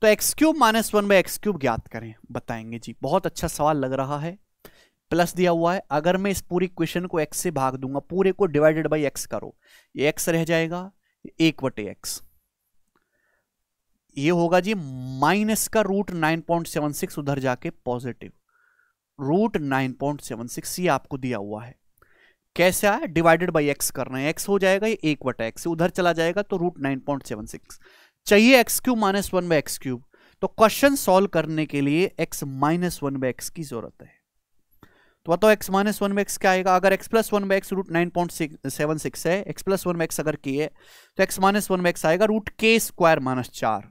तो x cube minus one by x cube ज्ञात करें बताएंगे जी बहुत अच्छा सवाल लग रहा है प्लस दिया हुआ है अगर मैं इस पूरी क्वेश्चन को एक्स से भाग दूंगा पूरे को डिवाइडेड बाई एक्स करो ये एक्स रह जाएगा एक बटे एक्स ये होगा जी माइनस का root nine point seven six उधर जाके positive root nine point seven six ये आपको दिया हुआ है कैसे आया डिवाइडेड बाई एक्स करना है एक्स हो जाएगा ये एक वटा एक्स उधर चला जाएगा तो root nine point seven six चाहिए x cube minus one by x cube तो क्वेश्चन सॉल्व करने के लिए x minus one by x की जरूरत है तो बताओ x minus one by x क्या आएगा अगर x plus one by x root nine point seven six है x plus one by x अगर के है तो x minus one by x आएगा रूट के स्क्वायर माइनस चार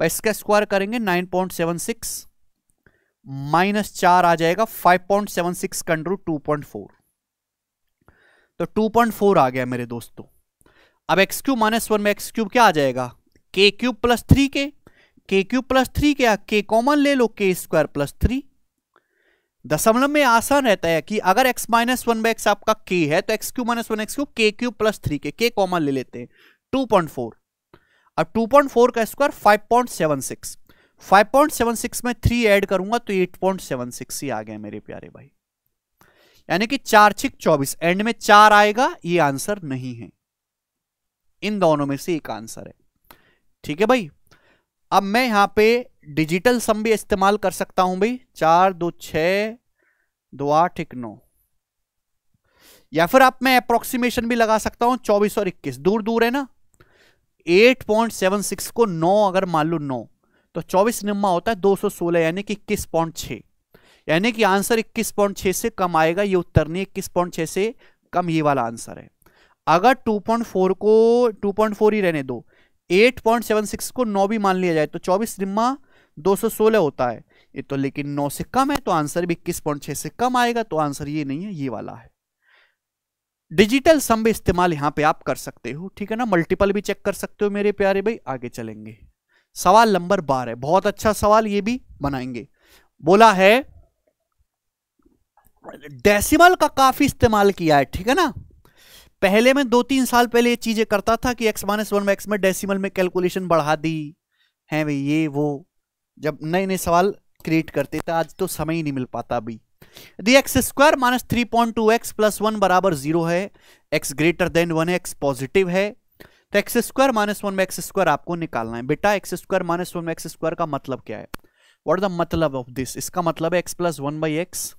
भाई इसका स्क्वायर करेंगे nine point seven six minus चार आ जाएगा फाइव पॉइंट सेवन सिक्स कंट्रू टू पॉइंट फोर तो टू पॉइंट फोर आ गया मेरे दोस्तों अब एक्स क्यूब माइनस वन में एक्स क्यूब क्या आ जाएगा के क्यूब प्लस थ्री के के क्यूब प्लस थ्री क्या के कॉमन ले लो के स्क्वायर प्लस थ्री दशमलव में आसान रहता है कि अगर x minus one by x आपका k है तो x cube minus one x cube k cube plus three k k common ले लेते हैं टू पॉइंट फोर अब 2.4 का स्क्वायर 5.76 5.76 में 3 ऐड करूंगा तो 8.76 ही आ गया मेरे प्यारे भाई यानी कि चार छिक चौबीस एंड में चार आएगा ये आंसर नहीं है इन दोनों में से एक आंसर है ठीक है भाई अब मैं यहां पे डिजिटल सम भी इस्तेमाल कर सकता हूं भाई चार दो छ दो आठ एक नौ या फिर आप मैं अप्रोक्सीमेशन भी लगा सकता हूं चौबीस और इक्कीस दूर दूर है ना एट पॉइंट सेवन सिक्स को नौ अगर मान लो नौ तो चौबीस निम्मा होता है दो सौ सोलह यानी कि इक्कीस पॉइंट छः यानी कि आंसर इक्कीस पॉइंट छः से कम आएगा ये उत्तर नहीं इक्कीस पॉइंट छः से कम ये वाला आंसर है अगर टू पॉइंट फोर को टू पॉइंट फोर ही रहने दो एट पॉइंट सेवन सिक्स को नौ भी मान लिया जाए तो चौबीस निम्मा दो सौ सोलह होता है ये तो लेकिन नौ से कम है तो आंसर भी इक्कीस पॉइंट से कम आएगा तो आंसर ये नहीं है ये वाला है डिजिटल सम इस्तेमाल यहां पे आप कर सकते हो ठीक है ना मल्टीपल भी चेक कर सकते हो मेरे प्यारे भाई आगे चलेंगे सवाल नंबर बारह बहुत अच्छा सवाल ये भी बनाएंगे बोला है डेसिमल का काफी इस्तेमाल किया है ठीक है ना पहले मैं दो तीन साल पहले ये चीजें करता था कि एक्स माइनस वन एक्स में डेसिमल में कैलकुलेशन बढ़ा दी है भाई ये वो जब नए नए सवाल क्रिएट करते थे आज तो समय ही नहीं मिल पाता अभी दी x square minus three point two x plus one बराबर जीरो है एक्स ग्रेटर देन वन है एक्स पॉजिटिव है तो एक्स स्क्वायर माइनस वन में एक्स स्क्वायर आपको निकालना है बेटा एक्स स्क्वायर माइनस वन में एक्स स्क्वायर का मतलब क्या है वॉट द मतलब ऑफ दिस इसका मतलब है x plus one by x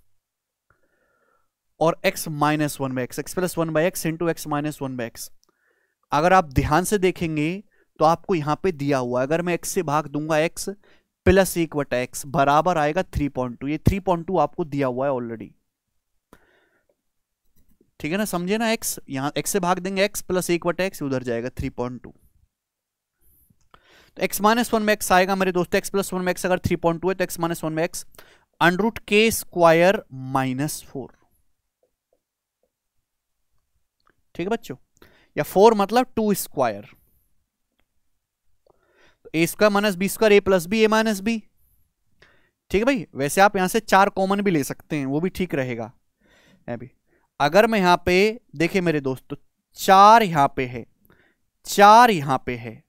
और x minus one by x x plus one by x into x minus one by x अगर आप ध्यान से देखेंगे तो आपको यहां पे दिया हुआ है अगर मैं x से भाग दूंगा x प्लस एक वटा एक्स बराबर आएगा थ्री पॉइंट टू ये थ्री पॉइंट टू आपको दिया हुआ है ऑलरेडी ठीक है ना समझे ना एक्स यहां एक्स से भाग देंगे एक्स प्लस एक वटा एक्स उधर जाएगा थ्री पॉइंट टू तो एक्स माइनस वन में एक्स आएगा मेरे दोस्त एक्स प्लस वन में एक्स अगर थ्री पॉइंट टू है तो एक्स माइनस वन में x under root k square minus four ठीक है बच्चों या फोर मतलब two square a square minus B square A plus B A minus b ठीक है भाई वैसे आप यहां से चार कॉमन भी ले सकते हैं वो भी ठीक रहेगा अभी अगर मैं यहां पे देखे मेरे दोस्तों तो चार यहां पे है चार यहां पे है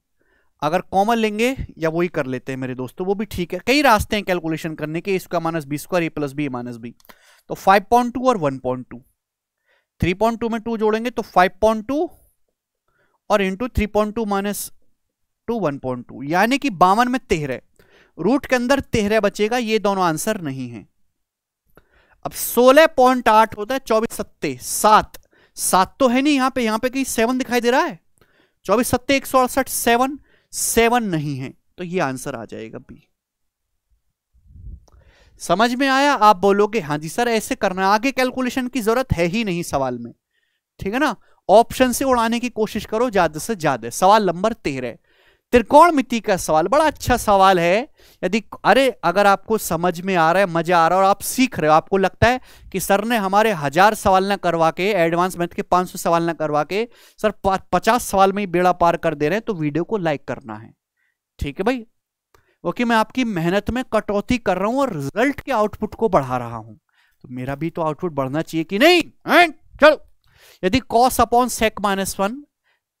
अगर कॉमन लेंगे या वही कर लेते हैं मेरे दोस्तों तो वो भी ठीक है कई रास्ते हैं कैलकुलेशन करने के इसका माइनस बी स्क्वायर ए प्लस बी ए माइनस बी तो 5.2 और 1.2 3.2 में 2 जोड़ेंगे तो 5.2 और into three point two minus two one point two यानी कि बावन में तेरह रूट के अंदर तेरह बचेगा ये दोनों आंसर नहीं है अब सोलह पॉइंट आठ होता है चौबीस सत्ते सात सात तो है नहीं यहां पे यहां पे कहीं सेवन दिखाई दे रहा है चौबीस सत्ते एक सौ अड़सठ सेवन सेवन नहीं है तो ये आंसर आ जाएगा बी समझ में आया आप बोलोगे हाँ जी सर ऐसे करना आगे कैलकुलेशन की जरूरत है ही नहीं सवाल में ठीक है ना ऑप्शन से उड़ाने की कोशिश करो ज्यादा से ज्यादा सवाल नंबर तेरह त्रिकोण मिति का सवाल बड़ा अच्छा सवाल है यदि अरे अगर आपको समझ में आ रहा है मजा आ रहा है और आप सीख रहे हो आपको लगता है कि सर ने हमारे हजार सवाल ना करवा के एडवांस मैथ के 500 सवाल ना करवा के सर पचास सवाल में ही बेड़ा पार कर दे रहे हैं तो वीडियो को लाइक करना है ठीक है भाई ओके मैं आपकी मेहनत में कटौती कर रहा हूं और रिजल्ट के आउटपुट को बढ़ा रहा हूं तो मेरा भी तो आउटपुट बढ़ना चाहिए कि नहीं चलो यदि cos upon sec minus one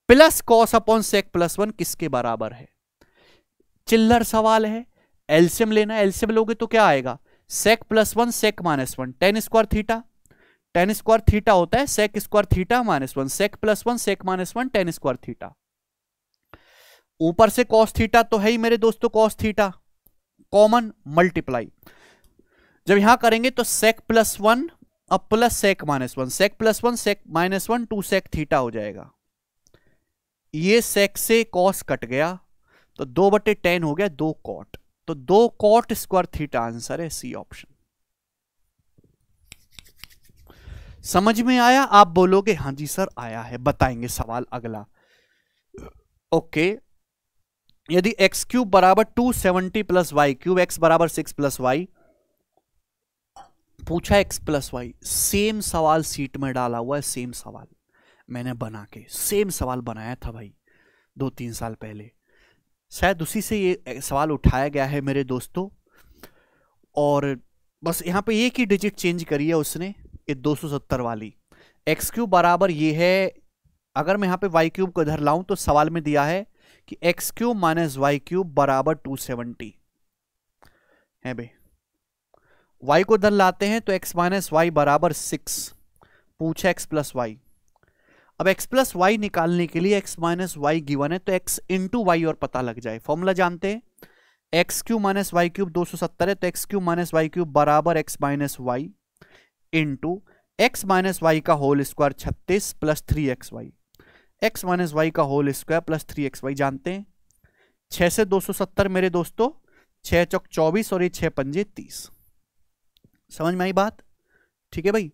plus cos upon sec plus one किसके बराबर है चिल्लर सवाल है एल्सियम लेना एल्सियम लोगे तो क्या आएगा sec plus one sec minus one tan square theta tan square theta होता है sec square theta minus one sec plus one sec minus one tan square theta ऊपर से कॉस थीटा तो है ही मेरे दोस्तों कॉस थीटा कॉमन मल्टीप्लाई जब यहां करेंगे तो सेक प्लस वन अब plus sec minus one sec plus one sec minus one two sec theta हो जाएगा ये sec से कॉस कट गया तो दो बटे टेन हो गया दो कॉट तो दो कॉट स्क्वायर थीटा आंसर है सी ऑप्शन समझ में आया आप बोलोगे हाँ जी सर आया है बताएंगे सवाल अगला ओके यदि एक्स क्यूब बराबर two seventy plus y cube x बराबर सिक्स प्लस वाई पूछा एक्स प्लस वाई सेम सवाल सीट में डाला हुआ है सेम सवाल मैंने बना के सेम सवाल बनाया था भाई दो तीन साल पहले शायद उसी से ये सवाल उठाया गया है मेरे दोस्तों और बस यहाँ पे एक ही डिजिट चेंज करी है उसने ये 270 वाली एक्स क्यूब बराबर ये है अगर मैं यहाँ पे वाई क्यूब को इधर लाऊं तो सवाल में दिया है कि x cube minus y cube बराबर टू सेवेंटी है भाई वाई को इधर लाते हैं तो एक्स माइनस वाई बराबर सिक्स पूछा एक्स प्लस वाई अब x प्लस वाई निकालने के लिए x माइनस वाई गिवन है तो x इंटू वाई और पता लग जाए फॉर्मूला जानते हैं x cube minus y cube दो सौ सत्तर है तो x cube minus y cube बराबर x minus y into x minus y का होल स्क्वायर छत्तीस plus three x y x minus y का whole square plus three x y जानते हैं छः से दो सौ सत्तर मेरे दोस्तों छः चौक चौबीस और ये छः पंजे तीस समझ में आई बात ठीक है भाई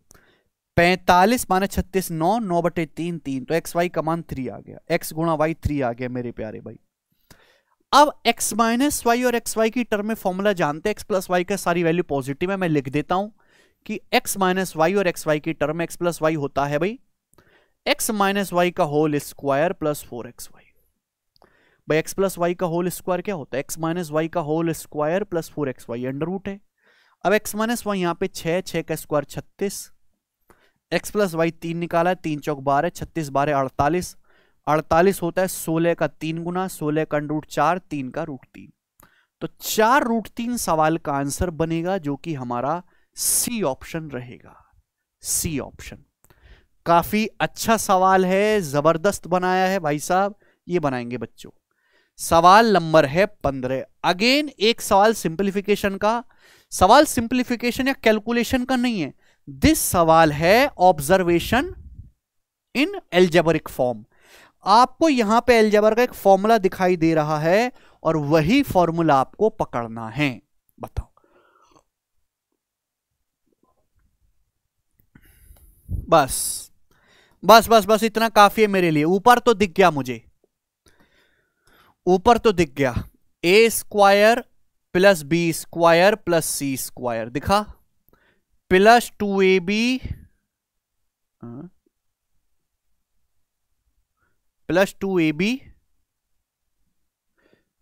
पैंतालीस माने छत्तीस नौ नौ बटे तीन तीन तो एक्स वाई का मान थ्री आ गया एक्स गुणा वाई थ्री आ गया मेरे प्यारे भाई अब x माइनस वाई और एक्स वाई की टर्म में फॉर्मूला जानते हैं x प्लस वाई का सारी वैल्यू पॉजिटिव है मैं लिख देता हूं कि x माइनस वाई और एक्स वाई की टर्म में x प्लस वाई होता है भाई x माइनस वाई का whole square plus four x y भाई एक्स प्लस वाई का होल स्क्वायर क्या होता है x माइनस वाई का whole square plus four x y under root है अब x माइनस वाई यहाँ पे छः छः का स्क्वायर छत्तीस एक्स प्लस वाई तीन निकाला है तीन चौक बारह छत्तीस बारह अड़तालीस अड़तालीस होता है सोलह का तीन गुना सोलह का रूट चार तीन का रूट तीन तो चार रूट तीन सवाल का आंसर बनेगा जो कि हमारा सी ऑप्शन रहेगा सी ऑप्शन काफी अच्छा सवाल है जबरदस्त बनाया है भाई साहब ये बनाएंगे बच्चों सवाल नंबर है पंद्रह अगेन एक सवाल सिंप्लीफिकेशन का सवाल सिंप्लीफिकेशन या कैलकुलेशन का नहीं है दिस सवाल है ऑब्जर्वेशन इन एल्जेबरिक फॉर्म आपको यहां पे एल्जेबर का एक फॉर्मूला दिखाई दे रहा है और वही फॉर्मूला आपको पकड़ना है बताओ बस बस बस बस इतना काफी है मेरे लिए ऊपर तो दिख गया मुझे ऊपर तो दिख गया a square plus B square plus C square दिखा plus two A B plus two A b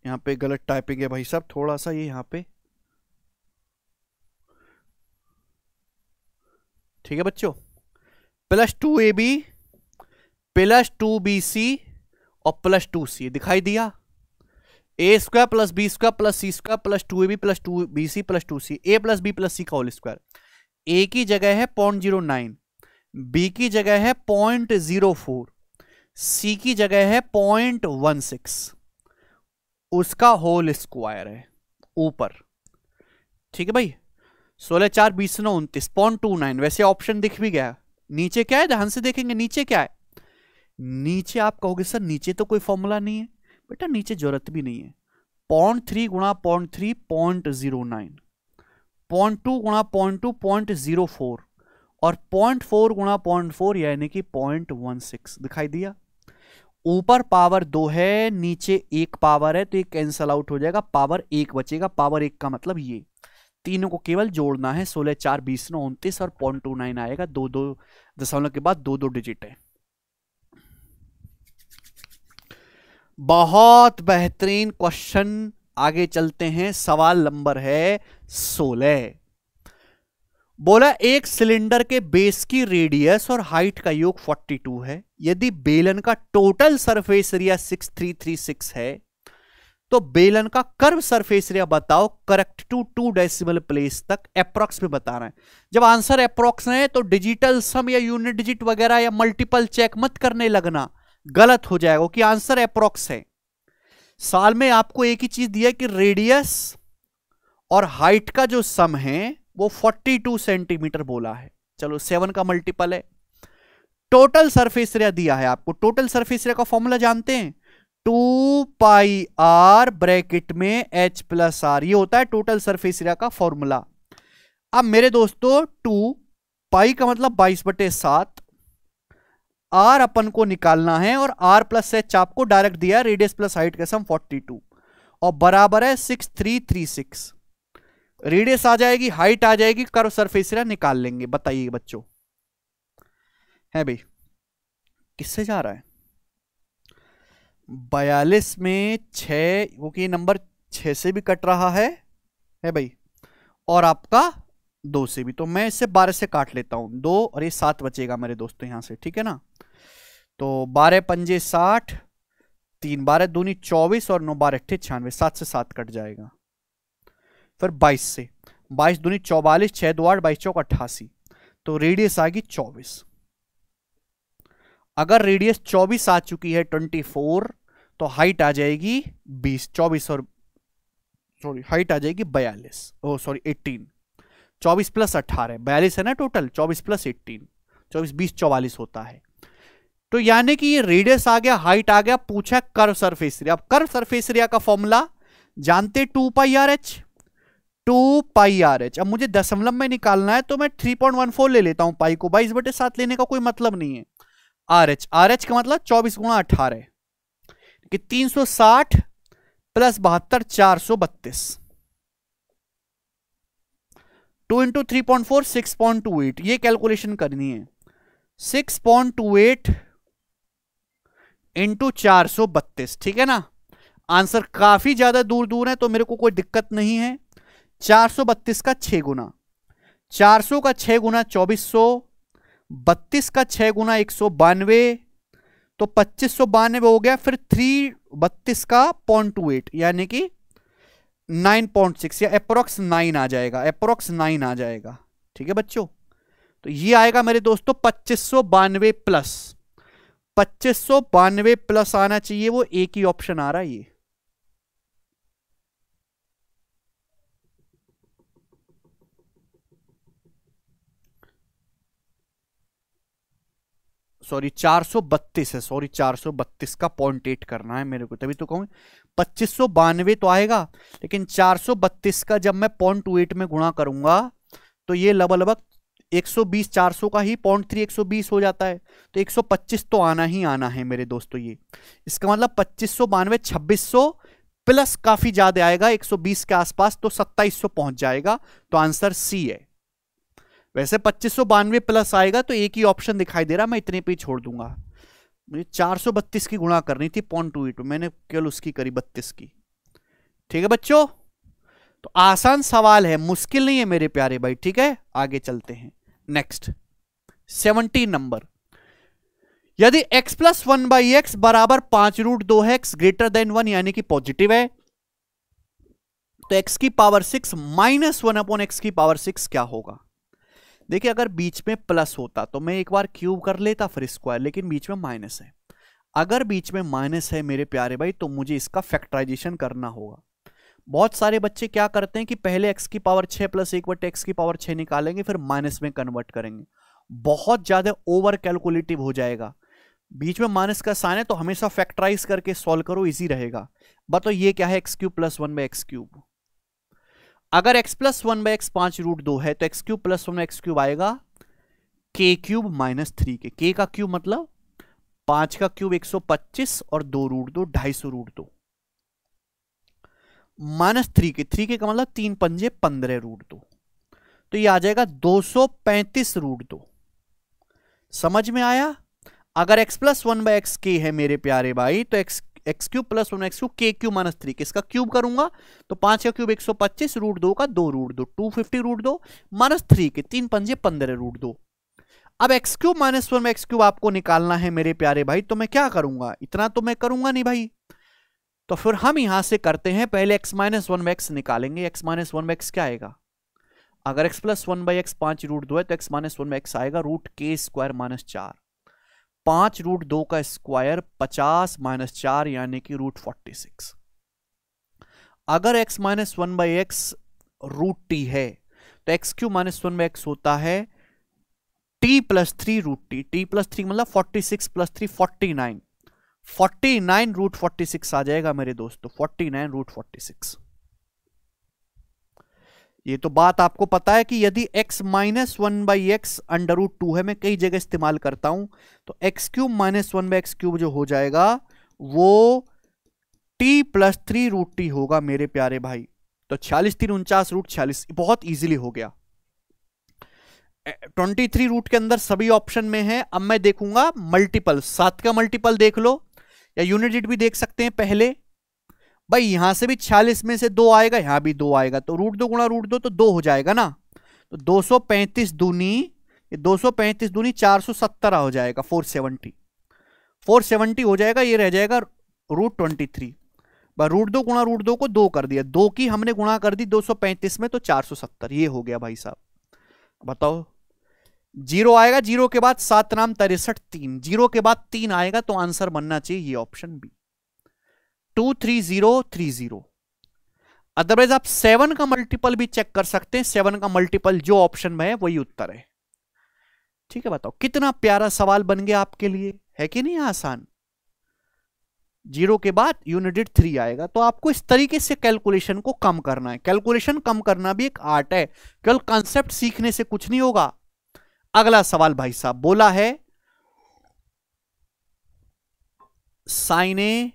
यहां पे गलत टाइपिंग है भाई साहब थोड़ा सा ये यहां पे ठीक है बच्चों plus two A B plus two B c और प्लस टू सी दिखाई दिया a square plus B square plus C square plus two A B plus two B C plus two C a plus B plus सी का whole square ए की जगह है point zero nine B की जगह है point zero four सी की जगह है पॉइंट वन सिक्स उसका होल स्क्वायर है ऊपर ठीक है भाई सोलह चार बीस नौ उन्तीस पॉइंट टू नाइन वैसे ऑप्शन दिख भी गया नीचे क्या है ध्यान से देखेंगे नीचे क्या है नीचे आप कहोगे सर नीचे तो कोई फॉर्मूला नहीं है बेटा नीचे जरूरत भी नहीं है पॉइंट थ्री गुणा point three point zero nine point two गुणा point two point zero four और पॉइंट फोर गुणा पॉइंट फोर यानी कि पॉइंट वन सिक्स दिखाई दिया ऊपर पावर दो है नीचे एक पावर है तो ये कैंसल आउट हो जाएगा पावर एक बचेगा पावर एक का मतलब ये तीनों को केवल जोड़ना है सोलह चार बीस नौ उनतीस और पॉइंट टू नाइन आएगा दो दो दशमलव के बाद दो दो डिजिट है बहुत बेहतरीन क्वेश्चन आगे चलते हैं सवाल नंबर है सोलह बोला एक सिलेंडर के बेस की रेडियस और हाइट का योग 42 है यदि बेलन का टोटल सरफेस एरिया 6336 है तो बेलन का कर्व सरफेस एरिया बताओ correct two two decimal place तक अप्रोक्स में बता रहे हैं जब आंसर अप्रोक्स है तो डिजिटल सम या यूनिट डिजिट वगैरह या मल्टीपल चेक मत करने लगना गलत हो जाएगा कि आंसर अप्रोक्स है साल में आपको एक ही चीज दिया कि रेडियस और हाइट का जो सम है वो 42 सेंटीमीटर बोला है चलो सेवन का मल्टीपल है टोटल सरफेस एरिया दिया है आपको टोटल सरफेस एरिया का फॉर्मूला जानते हैं टू पाई आर ब्रैकेट में एच प्लस आर ये होता है टोटल सरफेस एरिया का फॉर्मूला अब मेरे दोस्तों टू पाई का मतलब बाईस बटे सात आर अपन को निकालना है और आर प्लस एच आपको डायरेक्ट दिया रेडियस प्लस हाइट का सम 42 और बराबर है 6336 रेडियस आ जाएगी हाइट आ जाएगी कर्व सरफेस एरिया निकाल लेंगे बताइए बच्चों है भाई किससे जा रहा है बयालीस में छ क्योंकि नंबर छ से भी कट रहा है है भाई और आपका दो से भी तो मैं इसे बारह से काट लेता हूं दो और ये सात बचेगा मेरे दोस्तों यहां से ठीक है ना तो बारह पंजे साठ तीन बारह दूनी चौबीस और नौ बारह अट्ठे छियानवे सात से सात कट जाएगा फिर बाईस से बाईस दूनी चौवालीस छह दो आठ बाईस चौक अट्ठासी तो रेडियस आ गई चौबीस अगर रेडियस चौबीस आ चुकी है ट्वेंटी फोर तो हाइट आ जाएगी बीस चौबीस और सॉरी हाइट आ जाएगी बयालीस ओ सॉरी एट्टीन चौबीस प्लस अट्ठारह बयालीस है ना टोटल चौबीस प्लस एट्टीन चौबीस बीस चौवालीस होता है तो यानी कि ये रेडियस आ गया हाइट आ गया पूछा कर सरफेस एरिया अब कर सरफेस एरिया का फॉर्मूला जानते two pi r h two pi r h अब मुझे दशमलव में निकालना है तो मैं थ्री पॉइंट वन फोर ले लेता हूं पाई को बाईस बटे सात लेने का कोई मतलब नहीं है आर एच आर एच का मतलब चौबीस गुणा अठारह तीन सौ साठ प्लस बहत्तर चार सौ बत्तीस two into three point four six point two eight ये कैलकुलेशन करनी है six point two eight into चार सौ बत्तीस ठीक है ना आंसर काफी ज्यादा दूर दूर है तो मेरे को कोई दिक्कत नहीं है चार सौ बत्तीस का छः गुना चार सौ का छः गुना चौबीस सौ बत्तीस का छः गुना एक सौ बानवे तो पच्चीस सौ बानवे हो गया फिर थ्री बत्तीस का पॉइंट टू एट यानी कि नाइन पॉइंट सिक्स या अप्रोक्स नाइन आ जाएगा अप्रोक्स नाइन आ जाएगा ठीक है बच्चों तो ये आएगा मेरे दोस्तों पच्चीस सौ बानवे प्लस पच्चीस बानवे प्लस आना चाहिए वो एक ही ऑप्शन आ रहा है ये सॉरी चार सौ बत्तीस है सॉरी चार सौ बत्तीस का पॉइंट एट करना है मेरे को तभी तो कहूँ पच्चीस सौ बानवे तो आएगा लेकिन चार सौ बत्तीस का जब मैं पॉइंट टू एट में गुणा करूंगा तो ये लगभग लगभग 120 400 का ही पॉइंट थ्री 120 हो जाता है तो 125 तो आना ही आना है मेरे दोस्तों ये इसका मतलब पच्चीस सौ बानवे प्लस काफी ज्यादा आएगा 120 के आसपास तो 2700 पहुंच जाएगा तो आंसर सी है वैसे पच्चीस सौ बानवे प्लस आएगा तो एक ही ऑप्शन दिखाई दे रहा मैं इतने पे ही छोड़ दूंगा मुझे चार की गुणा करनी थी पॉइंट टू मैंने केवल उसकी करी बत्तीस की ठीक है बच्चों तो आसान सवाल है मुश्किल नहीं है मेरे प्यारे भाई ठीक है आगे चलते हैं नेक्स्ट सेवनटीन नंबर यदि x plus one by x बराबर पांच रूट दो है एक्स ग्रेटर देन वन यानी कि पॉजिटिव है तो x की power six minus one upon x की पावर सिक्स क्या होगा देखिए अगर बीच में प्लस होता तो मैं एक बार क्यूब कर लेता फिर स्क्वायर लेकिन बीच में माइनस है अगर बीच में माइनस है मेरे प्यारे भाई तो मुझे इसका फैक्टराइजेशन करना होगा बहुत सारे बच्चे क्या करते हैं कि पहले एक्स की पावर छः प्लस एक बटे एक्स की पावर छः निकालेंगे फिर माइनस में कन्वर्ट करेंगे बहुत ज़्यादा ओवर कैलकुलेटिव हो जाएगा बीच में माइनस का साइन है तो हमेशा फैक्टराइज करके सॉल्व करो इजी रहेगा बताओ ये क्या है x cube plus one by x cube अगर x plus one by x पांच रूट दो है तो x cube plus one x cube आएगा के क्यूब माइनस थ्री के के का क्यूब मतलब पांच का क्यूब एक सौ पच्चीस और दो रूट दो ढाई सौ रूट दो माइनस थ्री के थ्री के का मतलब तीन पंजे पंद्रह रूट दो तो ये आ जाएगा दो सौ पैंतीस रूट दो समझ में आया अगर x plus one by x के है मेरे प्यारे भाई तो x x cube plus one x cube के क्यूब माइनस थ्री किसका क्यूब करूंगा तो पांच का क्यूब एक सौ पच्चीस रूट दो का दो रूट दो टू फिफ्टी रूट दो माइनस थ्री के तीन पंजे पंद्रह रूट दो अब x cube minus one x cube आपको निकालना है मेरे प्यारे भाई तो मैं क्या करूंगा इतना तो मैं करूंगा नहीं भाई तो फिर हम यहां से करते हैं पहले x माइनस वन में एक्स निकालेंगे x माइनस वन में एक्स क्या आएगा अगर x plus one by x पांच रूट दो है तो x माइनस वन में आएगा रूट के स्क्वायर माइनस चार पांच रूट दो का स्क्वायर पचास माइनस चार यानी कि रूट फोर्टी सिक्स अगर x minus one by x root t है तो x cube minus one by x होता है t plus three root t t plus three मतलब forty six plus three forty nine forty nine root forty six आ जाएगा मेरे दोस्तों तो forty nine root forty six ये तो बात आपको पता है कि यदि x minus one by x under root two है मैं कई जगह इस्तेमाल करता हूं तो x cube minus one by x cube जो हो जाएगा वो t plus three root t होगा मेरे प्यारे भाई तो छियालीस तीन उनचास रूट छियालीस बहुत इजीली हो गया ट्वेंटी थ्री रूट के अंदर सभी ऑप्शन में है अब मैं देखूंगा मल्टीपल सात का मल्टीपल देख लो या यूनिट भी देख सकते हैं पहले भाई यहां से भी छियालीस में से दो आएगा यहां भी दो आएगा तो रूट दो गुणा रूट दो तो दो हो जाएगा ना तो दो सौ पैंतीस दूनी ये दो सौ पैंतीस दूनी चार सौ सत्तर हो जाएगा फोर सेवनटी फोर सेवनटी हो जाएगा ये रह जाएगा रूट ट्वेंटी थ्री रूट दो गुणा रूट दो को दो कर दिया दो की हमने गुणा कर दी 235 में तो 470 ये हो गया भाई साहब बताओ जीरो आएगा जीरो के बाद सात नाम तिरसठ तीन जीरो के बाद तीन आएगा तो आंसर बनना चाहिए ये option B two three zero three zero otherwise आप सेवन का मल्टीपल भी चेक कर सकते हैं सेवन का मल्टीपल जो ऑप्शन में है वही उत्तर है ठीक है बताओ कितना प्यारा सवाल बन गया आपके लिए है कि नहीं आसान जीरो के बाद यूनिटेड थ्री आएगा तो आपको इस तरीके से कैलकुलेशन को कम करना है कैलकुलेशन कम करना भी एक आर्ट है केवल कॉन्सेप्ट सीखने से कुछ नहीं होगा अगला सवाल भाई साहब बोला है sine a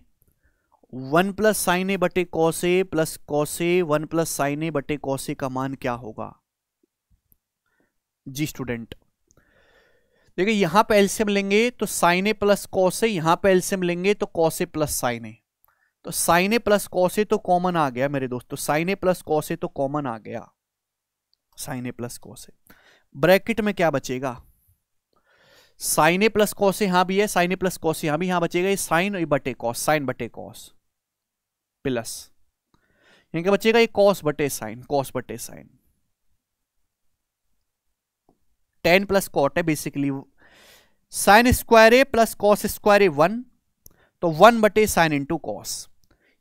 one plus sine a बटे cos A plus cos A one plus sine a बटे कौसे का मान क्या होगा जी स्टूडेंट देखिए यहां पे एल्सियम लेंगे तो साइन ए प्लस कौसे यहां पे एल्सियम लेंगे तो कौसे प्लस साइन ए तो साइन ए प्लस कौसे तो कॉमन आ गया मेरे दोस्तों साइन ए प्लस कौसे तो कॉमन तो आ गया sine a plus cos A bracket में क्या बचेगा साइन ए प्लस कॉस यहां भी है साइन ए प्लस कॉस यहां भी यहां बचेगा ये साइन बटे कॉस साइन बटे कॉस प्लस यहां क्या बचेगा ये कॉस बटे साइन कॉस बटे साइन टेन प्लस कॉट है basically sine square A plus cos square a one तो वन बटे साइन इंटू कॉस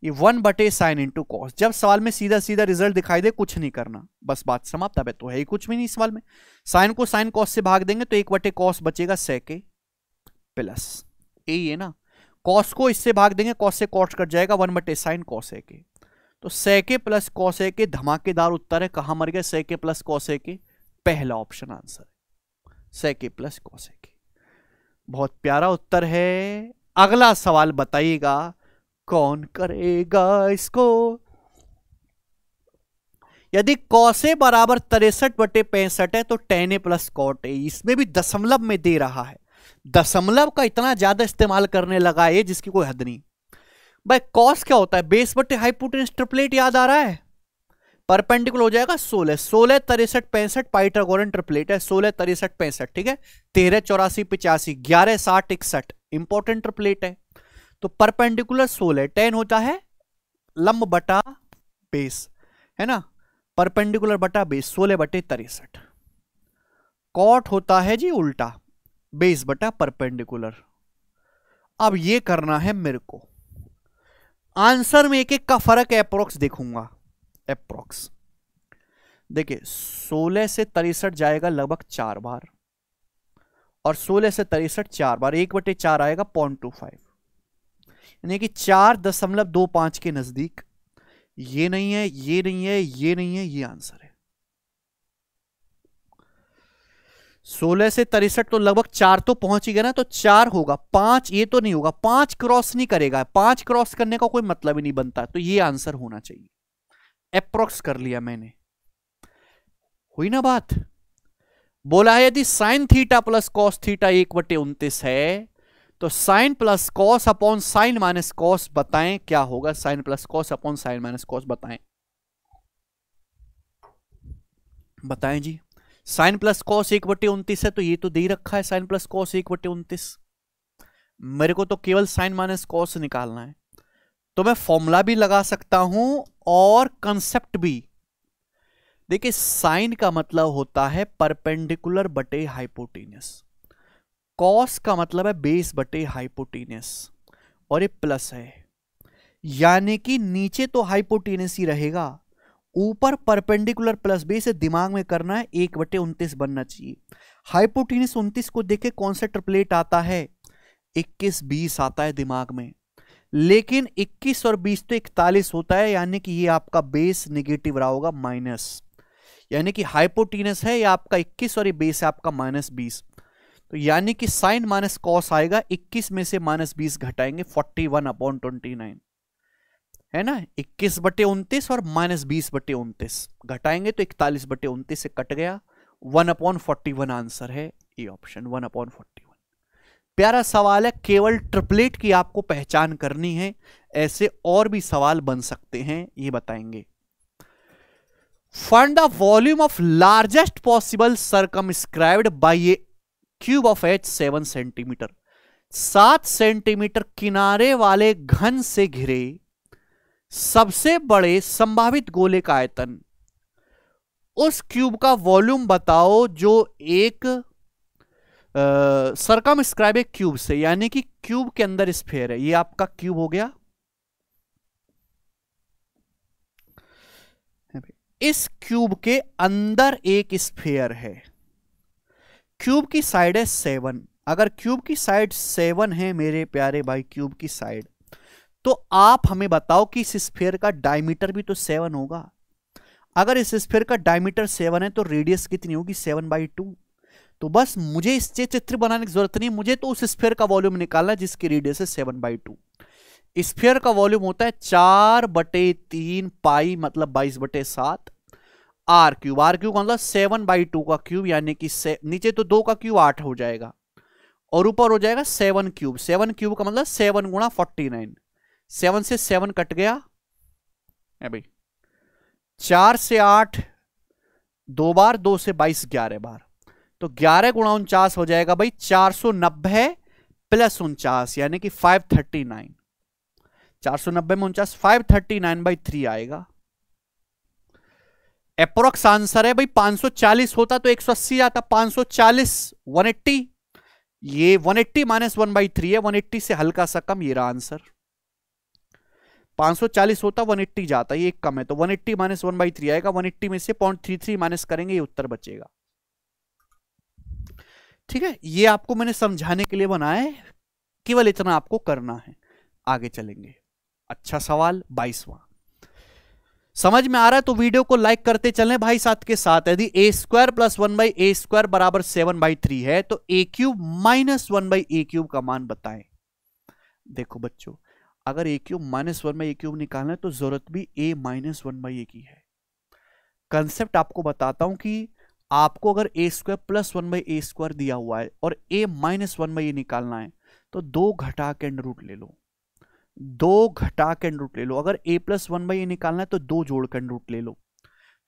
ये वन बटे साइन इंटू कॉस जब सवाल में सीधा सीधा रिजल्ट दिखाई दे कुछ नहीं करना बस बात समाप्त अब तो है ही कुछ भी नहीं सवाल में साइन को साइन कॉस से भाग देंगे तो एक बटे कॉस बचेगा सैके प्लस ए ये ना कॉस को इससे भाग देंगे कॉस से कॉस कट जाएगा वन बटे साइन कॉस ए के तो सैके प्लस कॉस ए के धमाकेदार उत्तर है कहां मर गया सैके प्लस कॉस ए के पहला ऑप्शन आंसर है सैके प्लस कॉस ए के बहुत प्यारा उत्तर है अगला सवाल बताइएगा कौन करेगा इसको यदि कौसे बराबर तिरसठ बटे पैंसठ है तो tan a plus cot a इसमें भी दशमलव में दे रहा है दशमलव का इतना ज्यादा इस्तेमाल करने लगा है जिसकी कोई हद नहीं भाई कॉस क्या होता है बेस बटे हाइपोटेंस ट्रिपलेट याद आ रहा है परपेंडिकुलर हो जाएगा सोलह सोलह तिरसठ पैंसठ पाइटागोरन ट्रिपलेट है सोलह तिरसठ पैंसठ ठीक है तेरह चौरासी पिचासी ग्यारह साठ इकसठ इंपॉर्टेंट ट्रिपलेट है तो परपेंडिकुलर सोल है टेन होता है लंब बटा बेस है ना परपेंडिकुलर बटा बेस सोलह बटे तिरसठ कॉट होता है जी उल्टा बेस बटा परपेंडिकुलर अब ये करना है मेरे को आंसर में एक एक का फर्क अप्रोक्स देखूंगा अप्रोक्स देखिए सोलह से तिरसठ जाएगा लगभग चार बार और सोलह से तिरसठ चार बार एक बटे चार आएगा पॉइंट टू फाइव यानी कि चार दशमलव दो पांच के नज़दीक ये नहीं है ये नहीं है ये नहीं है ये आंसर है सोलह से तिरसठ तो लगभग चार तो पहुंच ही गया ना तो चार होगा पांच ये तो नहीं होगा पांच क्रॉस नहीं करेगा पांच क्रॉस करने का कोई मतलब ही नहीं बनता तो ये आंसर होना चाहिए अप्रोक्स कर लिया मैंने हुई ना बात बोला है यदि sine theta plus cos theta एक बटे उन्तीस है तो sine plus cos upon sine minus cos बताएं क्या होगा sine plus cos upon sine minus cos बताएं बताएं जी साइन प्लस कॉस एक बटे उन्तीस है तो ये तो दे रखा है साइन प्लस कॉस एक बटे उन्तीस मेरे को तो केवल साइन माइनस कॉस निकालना है तो मैं फॉर्मूला भी लगा सकता हूं और कंसेप्ट भी देखिए साइन का मतलब होता है परपेंडिकुलर बटे हाइपोटीनियस कॉस का मतलब है बेस बटे हाइपोटीनस और ये प्लस है यानी कि नीचे तो हाइपोटीनस ही रहेगा ऊपर परपेंडिकुलर प्लस बेस दिमाग में करना है एक बटे उन्तीस बनना चाहिए हाइपोटीनस उन्तीस को देखे कौन सा ट्रिपलेट आता है इक्कीस बीस आता है दिमाग में लेकिन 21 और 20 तो इकतालीस होता है यानी कि ये आपका बेस निगेटिव रहा होगा माइनस यानी कि हाइपोटीनस है या आपका 21 और ये बेस है आपका माइनस बीस तो यानी कि साइन माइनस कॉस आएगा 21 में से माइनस बीस घटाएंगे 41 वन अपॉन ट्वेंटी है ना 21 बटे उन्तीस और माइनस बीस बटे उन्तीस घटाएंगे तो 41 बटे उन्तीस से कट गया 1 अपॉन फोर्टी आंसर है ये ऑप्शन 1 अपॉन फोर्टी प्यारा सवाल है केवल ट्रिपलेट की आपको पहचान करनी है ऐसे और भी सवाल बन सकते हैं ये बताएंगे find the volume of largest possible circumscribed by a cube of h seven centimetre सात सेंटीमीटर किनारे वाले घन से घिरे सबसे बड़े संभावित गोले का आयतन उस क्यूब का वॉल्यूम बताओ जो एक सरकम स्क्राइब एक क्यूब से यानी कि क्यूब के अंदर स्फेयर है ये आपका क्यूब हो गया इस क्यूब के अंदर एक स्फेयर है क्यूब की साइड है सेवन अगर क्यूब की साइड सेवन है मेरे प्यारे भाई क्यूब की साइड तो आप हमें बताओ कि इस स्फेयर का डायमीटर भी तो सेवन होगा अगर इस स्फेयर का डायमीटर सेवन है तो रेडियस कितनी होगी सेवन बाई टू तो बस मुझे इस चित्र बनाने की जरूरत नहीं मुझे तो उस स्फेयर का वॉल्यूम निकालना है जिसकी रेडियस है सेवन बाई टू स्फेयर का वॉल्यूम होता है चार बटे तीन पाई मतलब बाईस बटे सात आर क्यूब आर क्यूब मतलब सेवन बाई टू का क्यूब यानी कि नीचे तो दो का क्यूब आठ हो जाएगा और ऊपर हो जाएगा सेवन क्यूब सेवन क्यूब का मतलब सेवन गुणा फोर्टी नाइन सेवन से सेवन कट गया भाई चार से आठ दो बार दो से बाईस ग्यारह बार तो ग्यारह गुणा उनचास हो जाएगा भाई चार सौ नब्बे प्लस उनचास यानी कि फाइव थर्टी नाइन चार सौ नब्बे में उनचास five thirty nine by three आएगा अप्रोक्स आंसर है भाई 540 होता तो 180 आता 540 180 ये 180 eighty minus one by three है 180 से हल्का सा कम ये रहा आंसर 540 होता 180 जाता ये एक कम है तो 180 eighty minus one by three आएगा 180 में से पॉइंट थ्री थ्री माइनस करेंगे ये उत्तर बचेगा ठीक है ये आपको मैंने समझाने के लिए बनाया है केवल इतना आपको करना है आगे चलेंगे अच्छा सवाल बाईसवा समझ में आ रहा है तो वीडियो को लाइक करते चलें भाई साथ के साथ यदि a square plus one by a square बराबर सेवन बाई थ्री है तो a cube minus one by a cube का मान बताएं देखो बच्चों अगर a cube minus one by a cube निकालना है तो जरूरत भी a minus one by a की है कंसेप्ट आपको बताता हूं कि आपको अगर a square plus one by a square दिया हुआ है और a minus one by a निकालना है तो दो घटा के अंडर रूट ले लो दो घटा के रूट ले लो अगर a plus one by a निकालना है तो दो जोड़ के रूट ले लो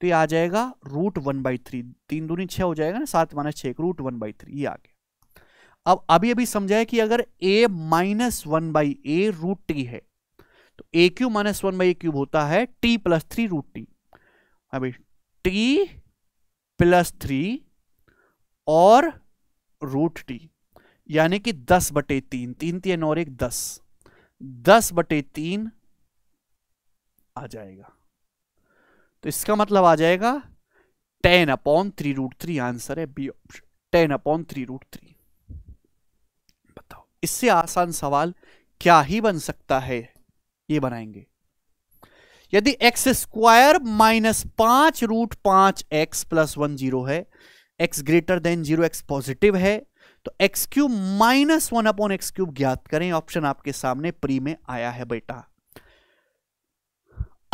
तो ये आ जाएगा रूट वन बाई थ्री तीन दूनी छः हो जाएगा ना सात माइनस छः रूट वन बाई थ्री ये आ गया अब अभी अभी समझाया कि अगर a minus one by a root t है तो a cube minus one by a cube होता है t plus three root t अभी टी प्लस थ्री और रूट टी यानी कि दस बटे तीन तीन तीन और एक दस दस बटे तीन आ जाएगा तो इसका मतलब आ जाएगा ten upon three root three answer है B option ten upon three root three बताओ इससे आसान सवाल क्या ही बन सकता है ये बनाएंगे यदि एक्स स्क्वायर माइनस पांच रूट पांच एक्स प्लस वन जीरो है x greater than zero x positive है तो x cube minus one upon x cube ज्ञात करें ऑप्शन आपके सामने प्री में आया है बेटा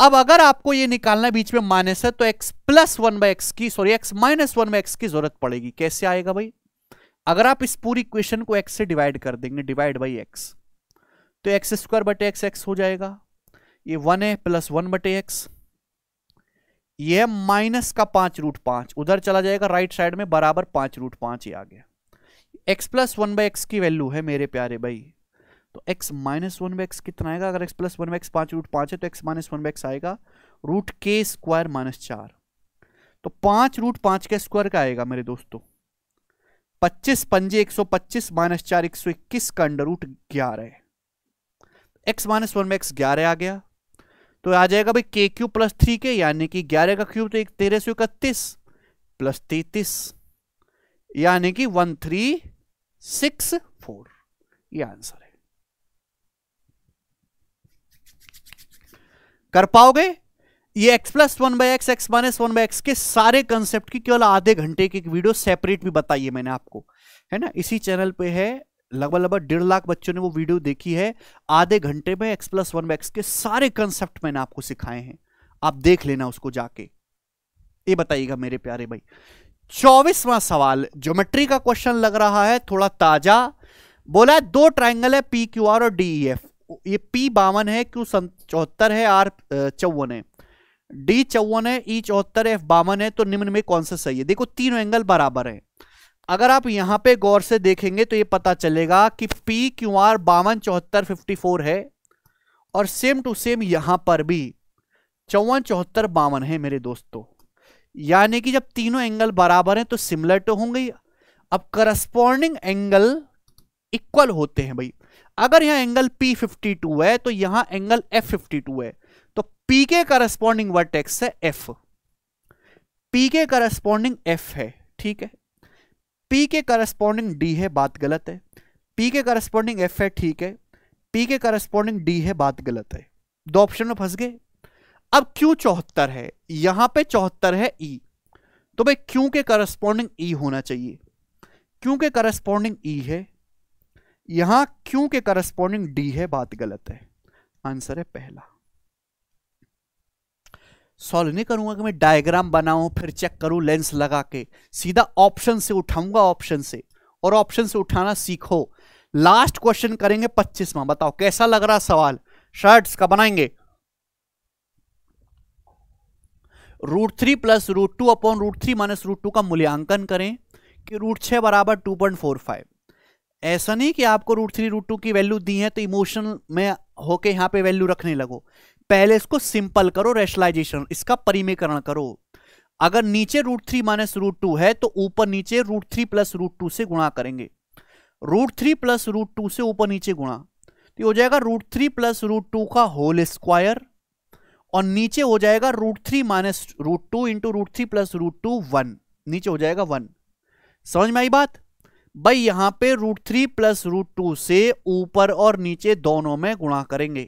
अब अगर आपको ये निकालना बीच में माइनस है तो x plus one by x की sorry x minus one by x की जरूरत पड़ेगी कैसे आएगा भाई अगर आप इस पूरी क्वेश्चन को एक्स से डिवाइड कर देंगे डिवाइड बाई एक्स तो एक्स स्क्वायर बटे एक्स एक्स हो जाएगा ये वन है प्लस वन बटे एक्स ये माइनस का पांच रूट पांच उधर चला जाएगा राइट साइड में बराबर पांच रूट पांच ही आ गया x plus one by x की वैल्यू है मेरे प्यारे भाई तो x minus one by x कितना आएगा अगर x plus one by x पाँच रूट पाँच है तो x minus one by x आएगा रूट के स्क्वायर माइनस चार तो पाँच रूट पाँच के स्क्वायर का आएगा मेरे दोस्तों पच्चीस पंजे एक सौ पच्चीस माइनस चार एक सौ इक्कीस का अंडर रूट ग्यारह x minus one by x ग्यारह आ गया तो आ जाएगा भाई के क्यू प्लस थ्री के यानी कि ग्यारह का क्यूब तो एक तेरह सौ इकतीस प्लस तैतीस यानी कि वन थ्री सिक्स फोर ये आंसर है कर पाओगे ये x plus one by x x minus one by x के सारे कंसेप्ट की केवल आधे घंटे की एक वीडियो सेपरेट भी बताई है मैंने आपको है ना इसी चैनल पे है लगभग लगभग डेढ़ लाख बच्चों ने वो वीडियो देखी है आधे घंटे में x plus one by x के सारे कंसेप्ट मैंने आपको सिखाए हैं आप देख लेना उसको जाके ये बताइएगा मेरे प्यारे भाई चौबीसवा सवाल ज्योमेट्री का क्वेश्चन लग रहा है थोड़ा ताजा बोला है दो ट्राइंगल है पी क्यू आर और डी ई एफ ये पी बावन है क्यू चौहत्तर है आर चौवन है डी चौवन है ई e चौहत्तर एफ बावन है तो निम्न में कौन सा सही है देखो तीनों एंगल बराबर है अगर आप यहां पे गौर से देखेंगे तो ये पता चलेगा कि पी क्यू आर बावन चौहत्तर फिफ्टी फोर है और सेम टू सेम यहां पर भी चौवन चौहत्तर बावन है मेरे दोस्तों यानी कि जब तीनों एंगल बराबर हैं तो सिमिलर तो होंगे अब करस्पॉन्डिंग एंगल इक्वल होते हैं भाई अगर यहां एंगल P52 है तो यहां एंगल F52 है तो P के करस्पॉन्डिंग वर्टेक्स है F P के करस्पॉन्डिंग F है ठीक है P के करस्पॉन्डिंग D है बात गलत है P के करस्पॉन्डिंग F है ठीक है P के करस्पॉन्डिंग D है बात गलत है दो ऑप्शन में फंस गए अब क्यू चौहत्तर है यहां पे चौहत्तर है ई e. तो भाई क्यू के करस्पॉन्डिंग ई e होना चाहिए क्यू के करस्पॉन्डिंग ई e है यहां क्यू के करस्पॉन्डिंग डी है बात गलत है आंसर है पहला सॉल्व नहीं करूंगा कि मैं डायग्राम बनाऊं फिर चेक करूं लेंस लगा के सीधा ऑप्शन से उठाऊंगा ऑप्शन से और ऑप्शन से उठाना सीखो लास्ट क्वेश्चन करेंगे पच्चीसवा बताओ कैसा लग रहा सवाल शर्ट्स का बनाएंगे root three plus root two upon root three minus root two का मूल्यांकन करें कि रूट छः बराबर टू पॉइंट फोर फाइव ऐसा नहीं कि आपको रूट थ्री रूट टू की वैल्यू दी है तो इमोशनल में होके यहाँ पे वैल्यू रखने लगो पहले इसको सिंपल करो रेशलाइजेशन इसका परिमीकरण करो अगर नीचे root three minus root two है तो ऊपर नीचे root three plus root two से गुणा करेंगे root three plus root two से ऊपर नीचे गुणा तो हो जाएगा root three plus root two का होल स्क्वायर और नीचे हो जाएगा root three minus root two into root three plus root two one नीचे हो जाएगा वन समझ में आई बात भाई यहां पे root three plus root two से ऊपर और नीचे दोनों में गुणा करेंगे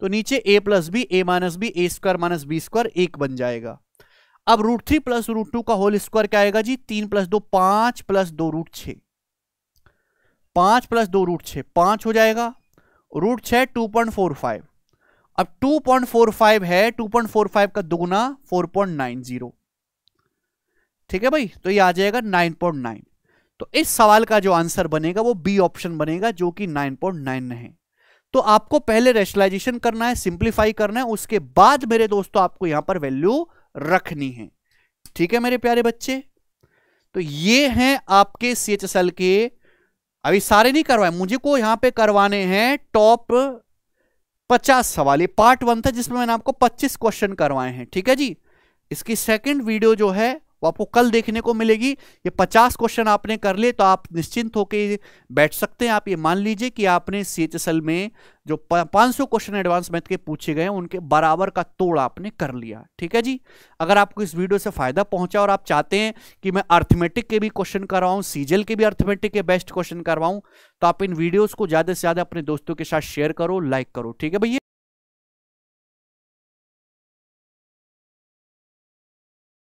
तो नीचे A plus B A minus B A square minus B square एक बन जाएगा अब root three plus root two का होल स्क्वायर क्या आएगा जी तीन प्लस दो पांच प्लस दो रूट छ पांच प्लस दो रूट छ पांच हो जाएगा रूट छ टू पॉइंट फोर फाइव अब 2.45 है 2.45 का दुगुना 4.90 ठीक है भाई तो ये आ जाएगा 9.9 तो इस सवाल का जो आंसर बनेगा वो बी ऑप्शन बनेगा जो कि 9.9 है तो आपको पहले रेशलाइजेशन करना है सिंप्लीफाई करना है उसके बाद मेरे दोस्तों आपको यहां पर वैल्यू रखनी है ठीक है मेरे प्यारे बच्चे तो ये हैं आपके सी के अभी सारे नहीं करवाए मुझे को यहां पे करवाने हैं टॉप पचास सवाल ये पार्ट वन था जिसमें मैंने आपको पच्चीस क्वेश्चन करवाए हैं ठीक है जी इसकी सेकेंड वीडियो जो है तो आपको कल देखने को मिलेगी ये पचास क्वेश्चन आपने कर लिए तो आप निश्चिंत होकर बैठ सकते हैं आप ये मान लीजिए कि आपने सी में जो पाँच सौ क्वेश्चन एडवांस मैथ के पूछे गए उनके बराबर का तोड़ आपने कर लिया ठीक है जी अगर आपको इस वीडियो से फायदा पहुंचा और आप चाहते हैं कि मैं अर्थमेटिक के भी क्वेश्चन करवाऊं सीजल के भी अर्थमेटिक के बेस्ट क्वेश्चन करवाऊं तो आप इन वीडियोज़ को ज़्यादा से ज़्यादा अपने दोस्तों के साथ शेयर करो लाइक करो ठीक है भैया